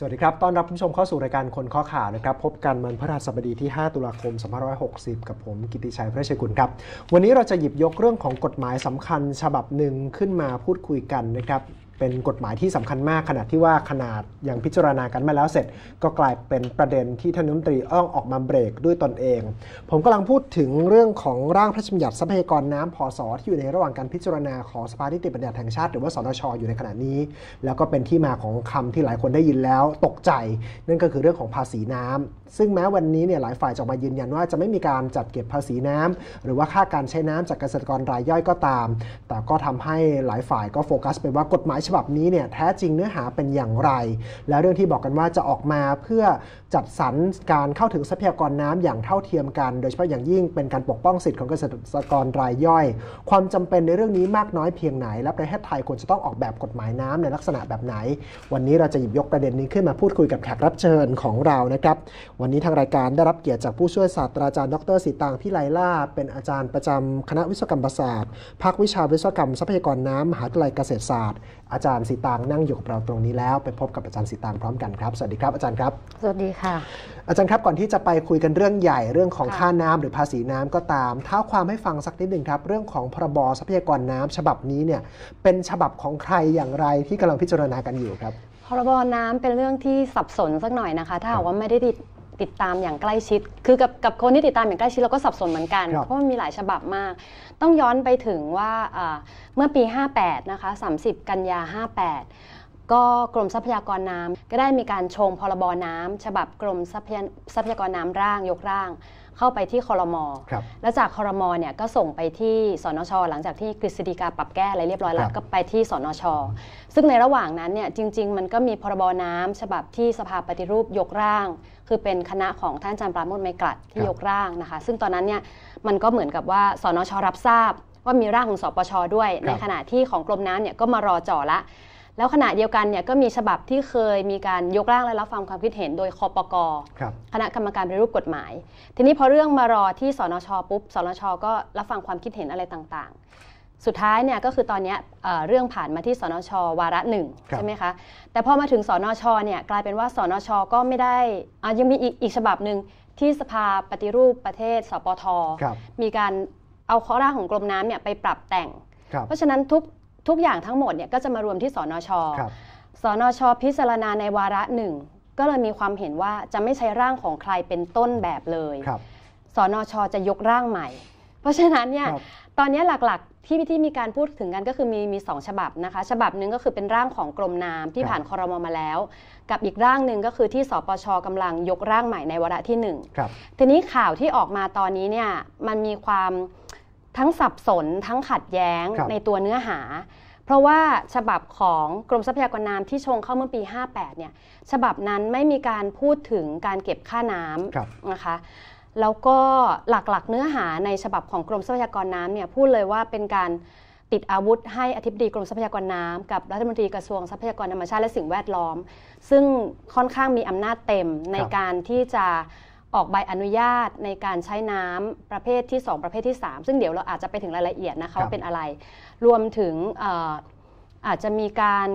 สวัสดีครับต้อนรับผู้ชมเข้าสู่รายการคนข้อข่าวนะครับ พบกันวันพฤหัสบดีที่ 5 ตุลาคม2560 กับผมกิติชัย พระชัยกุลครับ วันนี้เราจะหยิบยกเรื่องของกฎหมายสำคัญฉบับหนึ่งขึ้นมาพูดคุยกันนะครับเป็นกฎหมายที่สำคัญมากขนาดที่ว่าขนาดยังพิจารณากันมาแล้วเสร็จ ก็กลายเป็นประเด็นที่ท่านรัฐมนตรีอ้องออกมาเบรกด้วยตนเอง ผมกำลังพูดถึงเรื่องของร่างพระราชบัญญัติทรัพยากรน้ำพศที่อยู่ในระหว่างการพิจารณาของสภานิติบัญญัติแห่งชาติหรือว่าสนชอยู่ในขณะนี้ แล้วก็เป็นที่มาของคำที่หลายคนได้ยินแล้วตกใจนั่นก็คือเรื่องของภาษีน้ำ ซึ่งแม้วันนี้เนี่ยหลายฝ่ายจะออกมายืนยันว่าจะไม่มีการจัดเก็บภาษีน้ำ หรือว่าค่าการใช้น้ำจากเกษตรกรรายย่อยก็ตาม แต่ก็ทำให้หลายฝ่ายก็โฟกัสไปว่ากฎหมายฉบับนี้เนี่ยแท้จริงเนื้อหาเป็นอย่างไร และเรื่องที่บอกกันว่าจะออกมาเพื่อจัดสรรการเข้าถึงทรัพยากรน้ำอย่างเท่าเทียมกัน โดยเฉพาะอย่างยิ่งเป็นการปกป้องสิทธิของเกษตรกรรายย่อย ความจำเป็นในเรื่องนี้มากน้อยเพียงไหน และประเทศไทยควรจะต้องออกแบบกฎหมายน้ำในลักษณะแบบไหน วันนี้เราจะหยิบยกประเด็นนี้ขึ้นมาพูดคุยกับแขกรับเชิญของเรานะครับ วันนี้ทางรายการได้รับเกียรติจากผู้ช่วยศาสตราจารย์ดรสีตางพี่ไลล่าเป็นอาจารย์ประจำคณะวิศวกรรมศาสตร์ภาควิชาวิศวกรรมทรัพยากรน้ำมหาวิทยาลัยเกษตรศาสตร์อาจารย์สีตางนั่งอยู่กับเราตรงนี้แล้วไปพบกับอาจารย์สีตางพร้อมกันครับสวัสดีครับอาจารย์ครับสวัสดีค่ะอาจารย์ครับก่อนที่จะไปคุยกันเรื่องใหญ่เรื่องของค่าน้ำหรือภาษีน้ำก็ตามเท้าความให้ฟังสักนิดหนึ่งครับ เรื่องของพรบทรัพยากรน้ำฉบับนี้เนี่ยเป็นฉบับของใครอย่างไรที่กำลังพิจารณากันอยู่ครับพรบน้ำเป็นเรื่องที่สับสนสักหน่อยนะคะถ้าหากว่าไม่ได้ติดติดตามอย่างใกล้ชิด คือกับกับคนที่ติดตามอย่างใกล้ชิดเราก็สับสนเหมือนกันเพราะมันมีหลายฉบับมาก ต้องย้อนไปถึงว่าเมื่อปี 58นะคะ30กันยา 58ก็กรมทรัพยากรน้ำ ก็ได้มีการชงพรบน้ำ ฉบับกรมทรัพยากรน้ำร่างยกร่าง เข้าไปที่คอรมอแล้วจากคอรมอเนี่ยก็ส่งไปที่สนชหลังจากที่กฤษฎีกาปรับแก้อะไรเรียบร้อยแล้ว ก็ไปที่สนชซึ่งในระหว่างนั้นเนี่ยจริง ๆ มันก็มีพรบน้ำฉบับที่สภาปฏิรูปยกร่าง คือเป็นคณะของท่านอาจารย์ปราโมทไมกรัดที่ยกร่างนะคะ ซึ่งตอนนั้นเนี่ยมันก็เหมือนกับว่า สนชรับทราบว่ามีร่างของสปชด้วย ในขณะที่ของกรมน้ำเนี่ยก็มารอจ่อละแล้วขณะเดียวกันเนี่ยก็มีฉบับที่เคยมีการยกร่างและรับฟังความคิดเห็นโดยคอปกรคณะกรรมการปฏิรูปกฎหมาย ทีนี้พอเรื่องมารอที่สนชปุ๊บสนชก็รับฟังความคิดเห็นอะไรต่างๆ สุดท้ายเนี่ยก็คือตอนนี้เรื่องผ่านมาที่สนชวาระหนึ่งใช่ไหมคะ แต่พอมาถึงสนชเนี่ยกลายเป็นว่าสนชก็ไม่ได้ยังมีอีกฉบับหนึ่งที่สภาปฏิรูปประเทศสปท มีการเอาข้อร่างของกรมน้ำเนี่ยไปปรับแต่ง เพราะฉะนั้นทุกทุกอย่างทั้งหมดเนี่ยก็จะมารวมที่สนชสนช พิจารณาในวาระหนึ่งก็เลยมีความเห็นว่าจะไม่ใช้ร่างของใครเป็นต้นแบบเลย สนช จะยกร่างใหม่ เพราะฉะนั้นเนี่ยตอนนี้หลักๆ ที่ที่มีการพูดถึงกันก็คือมีมีสองฉบับนะคะ ฉบับหนึ่งก็คือเป็นร่างของกรมนามที่ผ่านคอรมอมาแล้ว กับอีกร่างหนึ่งก็คือที่สปชกำลังยกร่างใหม่ในวาระที่หนึ่งทีนี้ข่าวที่ออกมาตอนนี้เนี่ยมันมีความทั้งสับสนทั้งขัดแย้งในตัวเนื้อหา เพราะว่าฉบับของกรมทรัพยากรน้ำที่ชงเข้าเมื่อปี 58 เนี่ย ฉบับนั้นไม่มีการพูดถึงการเก็บค่าน้ำนะคะ แล้วก็หลักๆ เนื้อหาในฉบับของกรมทรัพยากรน้ำเนี่ยพูดเลยว่าเป็นการติดอาวุธให้อธิบดีกรมทรัพยากรน้ำกับรัฐมนตรีกระทรวงทรัพยากรธรรมชาติและสิ่งแวดล้อม ซึ่งค่อนข้างมีอำนาจเต็มในการที่จะออกใบอนุญาตในการใช้น้ำประเภทที่ 2 ประเภทที่ 3 ซึ่งเดี๋ยวเราอาจจะไปถึงรายละเอียดนะคะว่าเป็นอะไรรวมถึงอาจจะมีการ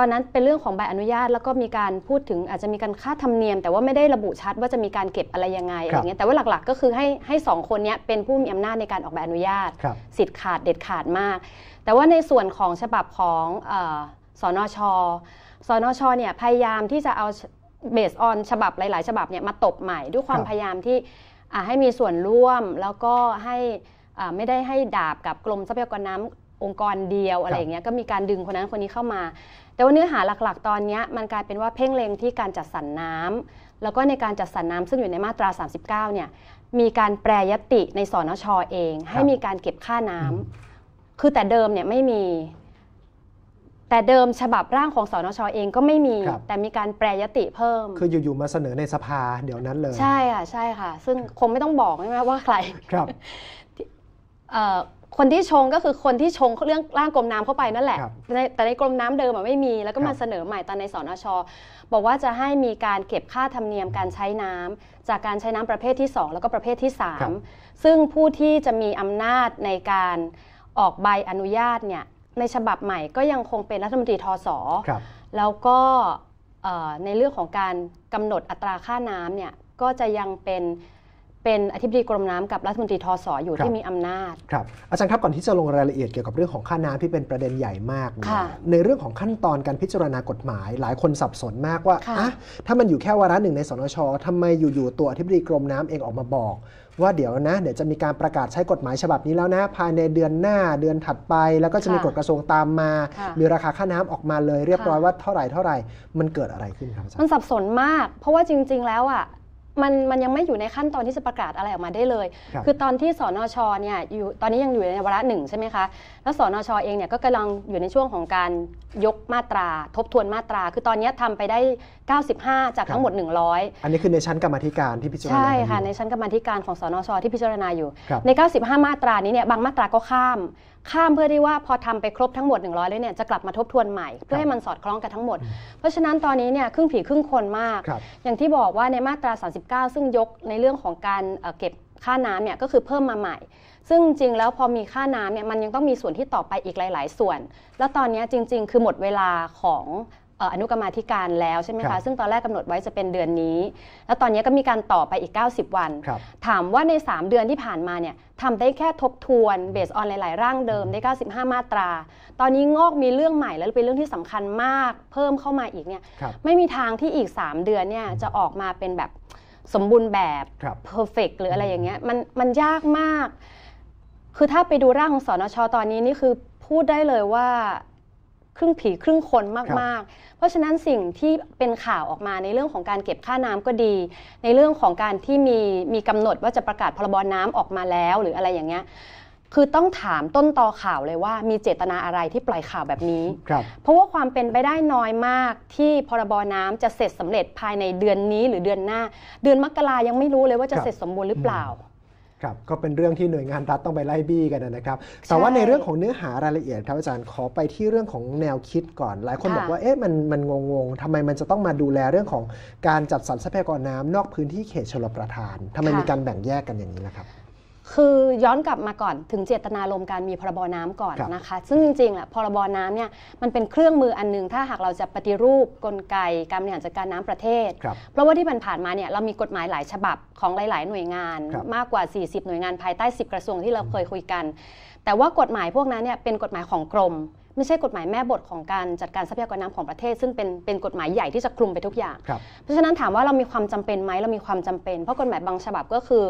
ตอนนั้นเป็นเรื่องของใบอนุญาตแล้วก็มีการพูดถึงอาจจะมีการค่าธรรมเนียมแต่ว่าไม่ได้ระบุชัดว่าจะมีการเก็บอะไรยังไงอะไรเงี้ยแต่ว่าหลักๆ ก็คือให้ให้สองคนนี้เป็นผู้มีอำนาจในการออกใบอนุญาตสิทธิ์ขาดเด็ดขาดมาก แต่ว่าในส่วนของฉบับของสอนอชสอนอชเนี่ยพยายามที่จะเอาเบสออนฉบับหลาย ๆ ฉบับเนี่ยมาตบใหม่ด้วยความพยายามที่ให้มีส่วนร่วมแล้วก็ให้ไม่ได้ให้ดาบกับกรมทรัพยากรน้ำองค์กรเดียว อะไรอย่างเงี้ยก็มีการดึงคนนั้นคนนี้เข้ามา แต่ว่าเนื้อหาหลัก ๆ ตอนนี้มันกลายเป็นว่าเพ่งเล็งที่การจัดสรรน้ำ แล้วก็ในการจัดสรรน้ำซึ่งอยู่ในมาตรา 39เนี่ยมีการแปรยติในสนชอเอง ให้มีการเก็บค่าน้ำ คือแต่เดิมเนี่ยไม่มีแต่เดิมฉบับร่างของสนชอเองก็ไม่มีแต่มีการแปรยติเพิ่ม คืออยู่ๆมาเสนอในสภาเดี๋ยวนั้นเลย ใช่ค่ะใช่ค่ะ ซึ่งคงไม่ต้องบอกใช่ไหมว่าใครครับคนที่ชงก็คือคนที่ชงเรื่องร่างกรมน้ำเข้าไปนั่นแหละ แต่ในกรมน้ำเดิมอะไม่มีแล้วก็มาเสนอใหม่ตอนในสนชบอกว่าจะให้มีการเก็บค่าธรรมเนียมการใช้น้ำจากการใช้น้ำประเภทที่ 2 แล้วก็ประเภทที่ 3 ซึ่งผู้ที่จะมีอำนาจในการออกใบอนุญาตเนี่ยในฉบับใหม่ก็ยังคงเป็นรัฐมนตรีทศแล้วก็ในเรื่องของการกำหนดอัตราค่าน้ำเนี่ยก็จะยังเป็นเป็นอธิบดีกรมน้ำกับรัฐมนตรีทอสออยู่ที่มีอำนาจครับอาจารย์ครับก่อนที่จะลงรายละเอียดเกี่ยวกับเรื่องของค่าน้ำที่เป็นประเด็นใหญ่มากนในเรื่องของขั้นตอนการพิจารณากฎหมายหลายคนสับสนมากว่าอะถ้ามันอยู่แค่วาระหนึ่งในสนชทำไมอยู่ๆตัวอธิบดีกรมน้ำเองออกมาบอก ว่าเดี๋ยวนะ เดี๋ยวจะมีการประกาศใช้กฎหมายฉบับนี้แล้วนะภายในเดือนหน้า เดือนถัดไป แล้วก็จะมีกฎกระทรวงตามมา มีราคาค่าน้ำออกมาเลยเรียบร้อยว่าเท่าไหร่เท่าไหร่ มันเกิดอะไรขึ้นครับมันสับสนมาก เพราะว่าจริง ๆ แล้วอ่ะมันมันยังไม่อยู่ในขั้นตอนที่จะประกาศอะไรออกมาได้เลย คือตอนที่สนชเนี่ยอยู่ตอนนี้ยังอยู่ในวาระหนึ่งใช่ไหมคะแล้วสนชอเองเนี่ยก็กำลังอยู่ในช่วงของการยกมาตราทบทวนมาตรา คือตอนนี้ทำไปได้ 95 จากทั้งหมด 100 อันนี้คือในชั้นกรรมธิการที่พิจารณาใช่ค่ะในชั้นกรรมธิการของสอนช ที่พิจารณาอยู่ใน 95 มาตรานี้เนี่ยบางมาตราก็ข้าม ข้ามเพื่อที่ว่าพอทำไปครบทั้งหมด 100แล้วเนี่ยจะกลับมาทบทวนใหม่เพื่อให้มันสอดคล้องกันทั้งหมดเพราะฉะนั้นตอนนี้เนี่ยครึ่งผีครึ่งคนมาก อย่างที่บอกว่าในมาตรา 39 ซึ่งยกในเรื่องของการเก็บค่าน้ำเนี่ยก็คือเพิ่มมาใหม่ ซึ่งจริงแล้วพอมีค่าน้ำเนี่ยมันยังต้องมีส่วนที่ต่อไปอีกหลาย ๆ ส่วน แล้วตอนนี้จริง ๆ คือหมดเวลาของอนุกรรมธิการแล้ว ใช่ไหมคะ ซึ่งตอนแรกกาหนดไว้จะเป็นเดือนนี้ แล้วตอนนี้ก็มีการต่อไปอีก 90 วัน ถามว่าใน 3 เดือนที่ผ่านมาเนี่ยทำได้แค่ทบทวนเบสออนหลาย ๆ ร่างเดิมได้ 95 มาตรา ตอนนี้งอกมีเรื่องใหม่แล้วเป็นเรื่องที่สำคัญมากเพิ่มเข้ามาอีกเนี่ย ไม่มีทางที่อีก 3 เดือนเนี่ยจะออกมาเป็นแบบสมบูรณ์แบบ เพอร์เฟกหรืออะไรอย่างเงี้ย มัน มันยากมาก คือถ้าไปดูร่างของสอนชตอนนี้นี่คือพูดได้เลยว่า ครึ่งผีครึ่งคนมาก ๆ เพราะฉะนั้นสิ่งที่เป็นข่าวออกมาในเรื่องของการเก็บค่าน้ำก็ดี ในเรื่องของการที่มี มีกำหนดว่าจะประกาศพรบน้ำออกมาแล้วหรืออะไรอย่างเงี้ยคือต้องถามต้นตอข่าวเลยว่ามีเจตนาอะไรที่ปล่อยข่าวแบบนี้ เพราะว่าความเป็นไปได้น้อยมากที่พรบน้ำจะเสร็จสำเร็จภายในเดือนนี้หรือเดือนหน้า เดือนมกรายังไม่รู้เลยว่าจะเสร็จสมบูรณ์หรือเปล่า ครับก็เป็นเรื่องที่หน่วยงานรัฐต้องไปไล่บี้กันนะครับแต่ว่าในเรื่องของเนื้อหารายละเอียดครับอาจารย์ขอไปที่เรื่องของแนวคิดก่อนหลายคนบอกว่าเอ๊ะมันมันงงงทำไมมันจะต้องมาดูแลเรื่องของการจัดสรรทรัพยากรน้ำ นอกพื้นที่เขตชลประทานทำไมมีการแบ่งแยกกันอย่างนี้ล่ะครับคือย้อนกลับมาก่อนถึงเจตนารมการมีพรบน้ำก่อนนะคะ ซึ่งจริงๆอ่ะพรบน้ำเนี่ยมันเป็นเครื่องมืออันนึง ถ้าหากเราจะปฏิรูปกลไกการบริหารจัดการน้ำประเทศ เพราะว่าที่ผ่านมาเนี่ยเรามีกฎหมายหลายฉบับของหลายๆ หน่วยงาน มากกว่า 40 หน่วยงานภายใต้10 กระทรวงที่เราเคยคุยกัน แต่ว่ากฎหมายพวกนั้นเนี่ยเป็นกฎหมายของกรมไม่ใช่กฎหมายแม่บทของการจัดการทรัพยากรน้ำของประเทศ ซึ่งเป็นเป็นกฎหมายใหญ่ที่จะคลุมไปทุกอย่าง เพราะฉะนั้นถามว่าเรามีความจำเป็นไหมเรามีความจำเป็น เพราะกฎหมายบางฉบับก็คือ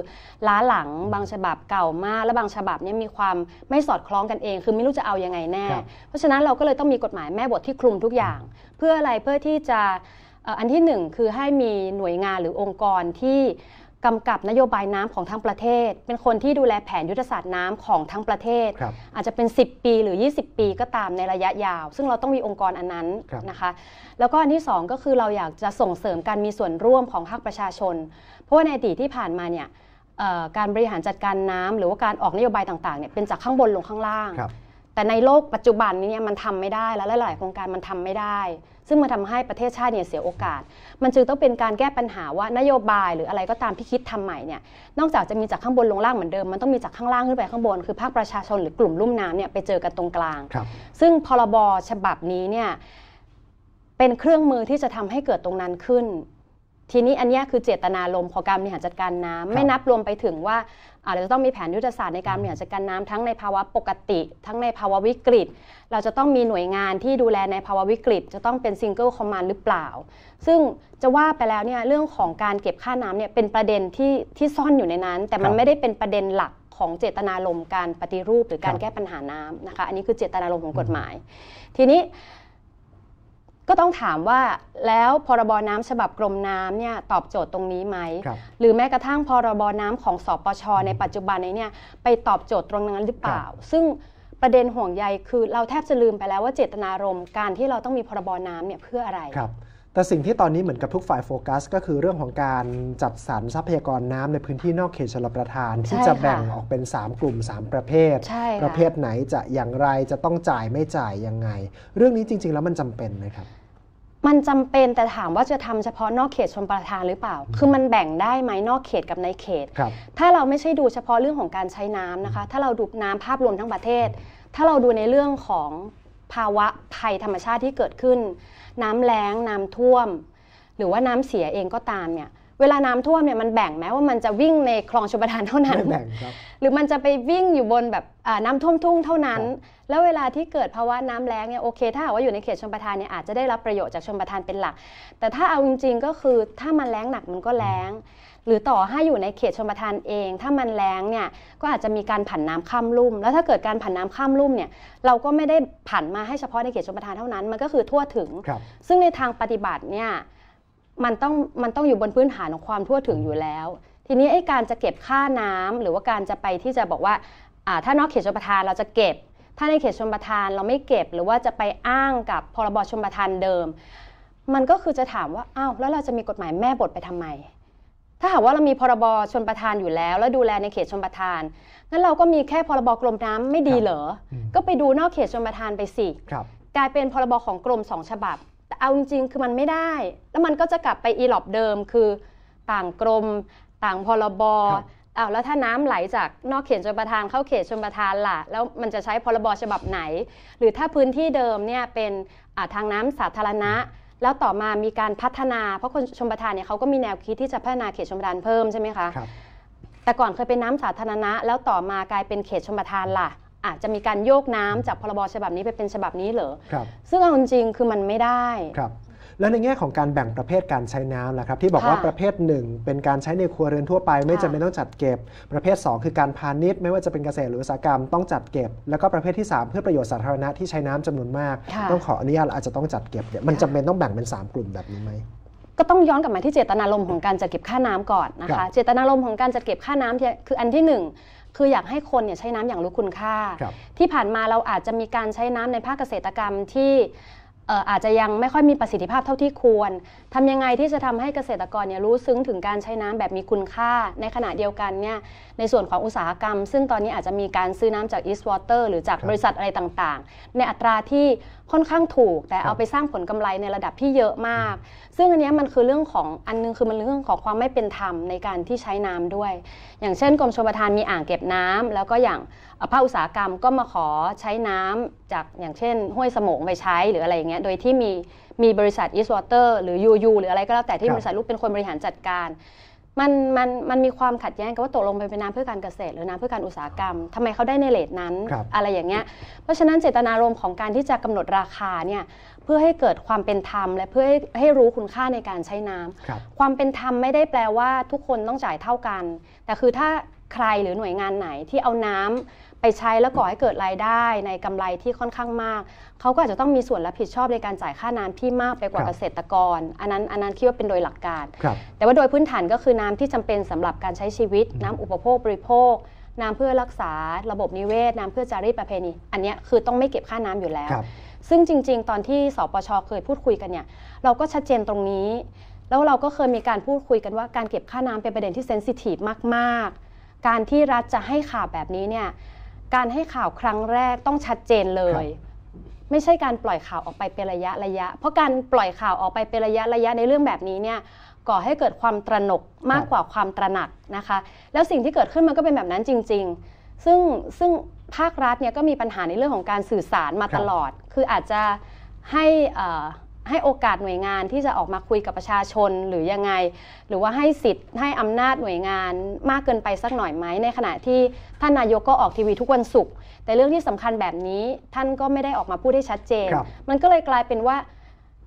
ล้าหลังบางฉบับเก่ามากและบางฉบับนี่มีความไม่สอดคล้องกันเอง คือไม่รู้จะเอายังไงแน่ เพราะฉะนั้นเราก็เลยต้องมีกฎหมายแม่บทที่คลุมทุกอย่าง เพื่ออะไรเพื่อที่จะอันที่หนึ่งคือให้มีหน่วยงานหรือองค์กรที่กำกับนโยบายน้ำของทั้งประเทศ เป็นคนที่ดูแลแผนยุทธศาสตร์น้ำของทั้งประเทศ อาจจะเป็น 10 ปีหรือ 20 ปีก็ตามในระยะยาว ซึ่งเราต้องมีองค์กรอันนั้นนะคะแล้วก็อันที่2ก็คือเราอยากจะส่งเสริมการมีส่วนร่วมของภาคประชาชน เพราะว่าในอดีตที่ผ่านมาเนี่ยการบริหารจัดการน้ำหรือว่าการออกนโยบายต่างๆเนี่ยเป็นจากข้างบนลงข้างล่างแต่ในโลกปัจจุบันนี้เนี่ยมันทำไม่ได้แล้วหลาย ๆ โครงการมันทำไม่ได้ ซึ่งมันทาให้ประเทศชาติเนี่ยเสียโอกาส มันจึงต้องเป็นการแก้ปัญหาว่านโยบายหรืออะไรก็ตามที่คิดทำใหม่เนี่ย นอกจากจะมีจากข้างบนลงล่างเหมือนเดิม มันต้องมีจากข้างล่างขึ้นไปข้างบน คือภาคประชาชน หรือกลุ่มลุ่มน้ำเนี่ยไปเจอกันตรงกลางซึ่งพรบฉบับนี้เนี่ยเป็นเครื่องมือที่จะทำให้เกิดตรงนั้นขึ้นทีนี้อันนี้คือเจตนารมณ์ของการบริหารจัดการน้ำ ไม่นับรวมไปถึงว่าอาจจะต้องมีแผนยุทธศาสตร์ในการบริหารจัดการน้ำทั้งในภาวะปกติ ทั้งในภาวะวิกฤต เราจะต้องมีหน่วยงานที่ดูแลในภาวะวิกฤต จะต้องเป็นซิงเกิลคอมมานด์หรือเปล่า ซึ่งจะว่าไปแล้วเนี่ยเรื่องของการเก็บค่าน้ำเนี่ยเป็นประเด็นที่ที่ซ่อนอยู่ในนั้น แต่มันไม่ได้เป็นประเด็นหลักของเจตนารมณ์การปฏิรูป หรือการแก้ปัญหาน้ำนะคะอันนี้คือเจตนารมณ์ของกฎหมาย ทีนี้ก็ต้องถามว่าแล้ว พรบน้ำฉบับกรมน้ำเนี่ยตอบโจทย์ตรงนี้ไหมรหรือแม้กระทั่งพรบน้ำของสอปช ในปัจจุบันนี้เนี่ยไปตอบโจทย์ตรงนั้นหรือเปล่า ซึ่งประเด็นห่วงใยคือเราแทบจะลืมไปแล้วว่าเจตนารมณ์การที่เราต้องมีพรบน้ำเนี่ยเพื่ออะไรครับแต่สิ่งที่ตอนนี้เหมือนกับทุกฝ่ายโฟกัสก็คือเรื่องของการจัดสรรทรัพยากรน้ำในพื้นที่นอกเขตชลประทานที่จะแบ่งออกเป็น 3 กลุ่ม 3 ประเภทประเภทไหนจะอย่างไรจะต้องจ่ายไม่จ่ายยังไง เรื่องนี้จริง ๆ แล้วมันจำเป็นไหมครับมันจำเป็นแต่ถามว่าจะทำเฉพาะนอกเขตชมประทานหรือเปล่า คือมันแบ่งได้ไหมนอกเขตกับในเขต ถ้าเราไม่ใช่ดูเฉพาะเรื่องของการใช้น้ำนะคะ ถ้าเราดูน้ำภาพรวมทั้งประเทศ ถ้าเราดูในเรื่องของภาวะภัยธรรมชาติที่เกิดขึ้น น้ำแล้งน้ำท่วม หรือว่าน้ำเสียเองก็ตามเนี่ยเวลาน้ำท่วมเนี่ยมันแบ่งแม้ว่ามันจะวิ่งในคลองชุประทานเท่านั้นรหรือมันจะไปวิ่งอยู่บนแบบน้ำท่วมทุ่งเท่านั้น แล้วเวลาที่เกิดภาวะน้ำแล้งเนี่ยโอเค ถ้าหากว่าอยู่ในเขตชุประทานเนี่ยอาจจะได้รับประโยชน์จากชุประทานเป็นหลัก แต่ถ้าเอาจริงๆก็คือถ้ามันแล้งหนักมันก็แล้ง หรือต่อให้อยู่ในเขตชมประทานเอง ถ้ามันแล้งเนี่ยก็อาจจะมีการผันน้ำข้ามลุ่ม แล้วถ้าเกิดการผันน้ำข้ามลุ่มเนี่ยเราก็ไม่ได้ผันมาให้เฉพาะในเขตชมประทานเท่านั้น มันก็คือทั่วถึง ซึ่งในทางปฏิบัติเนี่ยมันต้องมันต้องอยู่บนพื้นฐานของความทั่วถึงอยู่แล้ว ทีนี้ไอ้การจะเก็บค่าน้ำหรือว่าการจะไปที่จะบอกว่า ถ้านอกเขตชนประทาน เราจะเก็บ ถ้าในเขตชนประทานเราไม่เก็บ หรือว่าจะไปอ้างกับพรบชนประทานเดิม มันก็คือจะถามว่าอ้าวแล้วเราจะมีกฎหมายแม่บทไปทำไม ถ้าหากว่าเรามีพรบชนประทานอยู่แล้ว แล้วดูแลในเขตชนประทาน งั้นเราก็มีแค่พรบกรมน้ำไม่ดีเหรอ ก็ไปดูนอกเขตชนประทานไปสิกลายเป็นพรบของกรมสองฉบับแต่เอาจริงๆคือมันไม่ได้ แล้วมันก็จะกลับไปอีหลอบเดิมคือต่างกรมต่างพรบอาแล้วถ้าน้ำไหลจากนอกเขตชนประทานเข้าเขตชนประทานล่ะแล้วมันจะใช้พรบฉบับไหน หรือถ้าพื้นที่เดิมเนี่ยเป็นทางน้ำสาธารณะ แล้วต่อมามีการพัฒนา เพราะคนชมประทานเนี่ยเขาก็มีแนวคิดที่จะพัฒนาเขตชมประทานเพิ่มใช่ไหมคะแต่ก่อนเคยเป็นน้ำสาธารณะ แล้วต่อมากลายเป็นเขตชมประทานล่ะอาจจะมีการโยกน้ำจากพรบฉบับนี้ไปเป็นฉบับนี้เหรอ ครับ ซึ่งเอาจริงคือมันไม่ได้ ครับ แล้วในแง่ของการแบ่งประเภทการใช้น้ำนะครับ ที่บอกว่าประเภท 1 เป็นการใช้ในครัวเรือนทั่วไป ไม่จำเป็นต้องจัดเก็บ ประเภท 2 คือการพาณิชย์ ไม่ว่าจะเป็นเกษตรหรืออุตสาหกรรมต้องจัดเก็บ แล้วก็ประเภทที่3เพื่อประโยชน์สาธารณะที่ใช้น้ำจำนวนมาก ต้องขออนุญาตอาจจะต้องจัดเก็บเนี่ยมันจำเป็นต้องแบ่งเป็น 3 กลุ่มแบบนี้ไหม ก็ต้องย้อนกลับมาที่เจตนารมณ์ของการจัดเก็บค่าน้ำก่อนนะคะ เจตนารมณ์ของการจัดเก็บค่าน้ำคืออันที่ 1คืออยากให้คนเนี่ยใช้น้ำอย่างรู้คุณค่า ที่ผ่านมาเราอาจจะมีการใช้น้ำในภาคเกษตรกรรมที่อาจจะยังไม่ค่อยมีประสิทธิภาพเท่าที่ควร ทำยังไงที่จะทำให้เกษตรกรเนี่ยรู้ซึ้งถึงการใช้น้ำแบบมีคุณค่า ในขณะเดียวกันเนี่ยในส่วนของอุตสาหกรรม ซึ่งตอนนี้อาจจะมีการซื้อน้ำจาก East Water หรือจากบริษัทอะไรต่างๆ ในอัตราที่ค่อนข้างถูกแต่เอาไปสร้างผลกำไรในระดับที่เยอะมาก ซึ่งอันนี้มันคือเรื่องของอันนึงคือมันเรื่องของความไม่เป็นธรรมในการที่ใช้น้ำด้วย อย่างเช่นกรมชลประทานมีอ่างเก็บน้ำ แล้วก็อย่างภาคอุตสาหกรรมก็มาขอใช้น้ำจากอย่างเช่น ห้วยสมงไปใช้หรืออะไรอย่างเงี้ยโดยที่มีมีบริษัท East Water หรือ UU หรืออะไรก็แล้วแต่ที่บริษัทลูกเป็นคนบริหารจัดการมันมันมันมีความขัดแย้งกับว่าตกลงไปเป็นน้ำเพื่อการเกษตรหรือน้ำเพื่อการอุตสาหกรรม ทำไมเขาได้ในเลทนั้นอะไรอย่างเงี้ยเพราะฉะนั้น เจตนารมณ์ของการที่จะกำหนดราคาเนี่ยเพื่อให้เกิดความเป็นธรรมและเพื่อให้ให้รู้คุณค่าในการใช้น้ำ ความเป็นธรรมไม่ได้แปลว่าทุกคนต้องจ่ายเท่ากัน แต่คือถ้าใครหรือหน่วยงานไหนที่เอาน้ำไปใช้แล้วก่อให้เกิดรายได้ในกำไรที่ค่อนข้างมากเขาก็อาจจะต้องมีส่วนรับผิดชอบในการจ่ายค่าน้ำที่มากไปกว่าเกษตรกร อันนั้นอันนั้นคิดว่าเป็นโดยหลักการ แต่ว่าโดยพื้นฐานก็คือน้ำที่จำเป็นสำหรับการใช้ชีวิต น้ำอุปโภค บริโภค น้ำเพื่อรักษา ระบบนิเวศ น้ำเพื่อจารีตประเพณี อันนี้คือต้องไม่เก็บค่าน้ำอยู่แล้ว ซึ่งจริงๆ ตอนที่ สปชเคยพูดคุยกันเนี่ย เราก็ชัดเจนตรงนี้ แล้วเราก็เคยมีการพูดคุยกันว่าการเก็บค่าน้ำเป็นประเด็นที่เซนซิทีฟมาก ๆ การที่รัฐจะให้ข่าวแบบนี้เนี่ย การให้ข่าวครั้งแรกต้องชัดเจนเลยไม่ใช่การปล่อยข่าว ออกไปเป็นระยะระยะ เพราะ การปล่อยข่าวออกไป เป็นระยะระยะในเรื่องแบบนี้เนี่ยก่อให้เกิดความตระหนกมากกว่าความตระหนักนะคะ แล้วสิ่งที่เกิดขึ้นมัน ก็เป็นแบบนั้นจริง ๆ ซึ่งซึ่งภาครัฐเนี่ยก็มีปัญหาในเรื่องของการสื่อสารมาตลอด คืออาจจะให้ให้โอกาสหน่วยงานที่จะออกมาคุยกับประชาชนหรือยังไงหรือว่าให้สิทธิ์ให้อำนาจหน่วยงานมากเกินไปสักหน่อยไหม ในขณะที่ท่านนายกก็ออกทีวีทุกวันศุกร์แต่เรื่องที่สำคัญแบบนี้ท่านก็ไม่ได้ออกมาพูดให้ชัดเจน มันก็เลยกลายเป็นว่า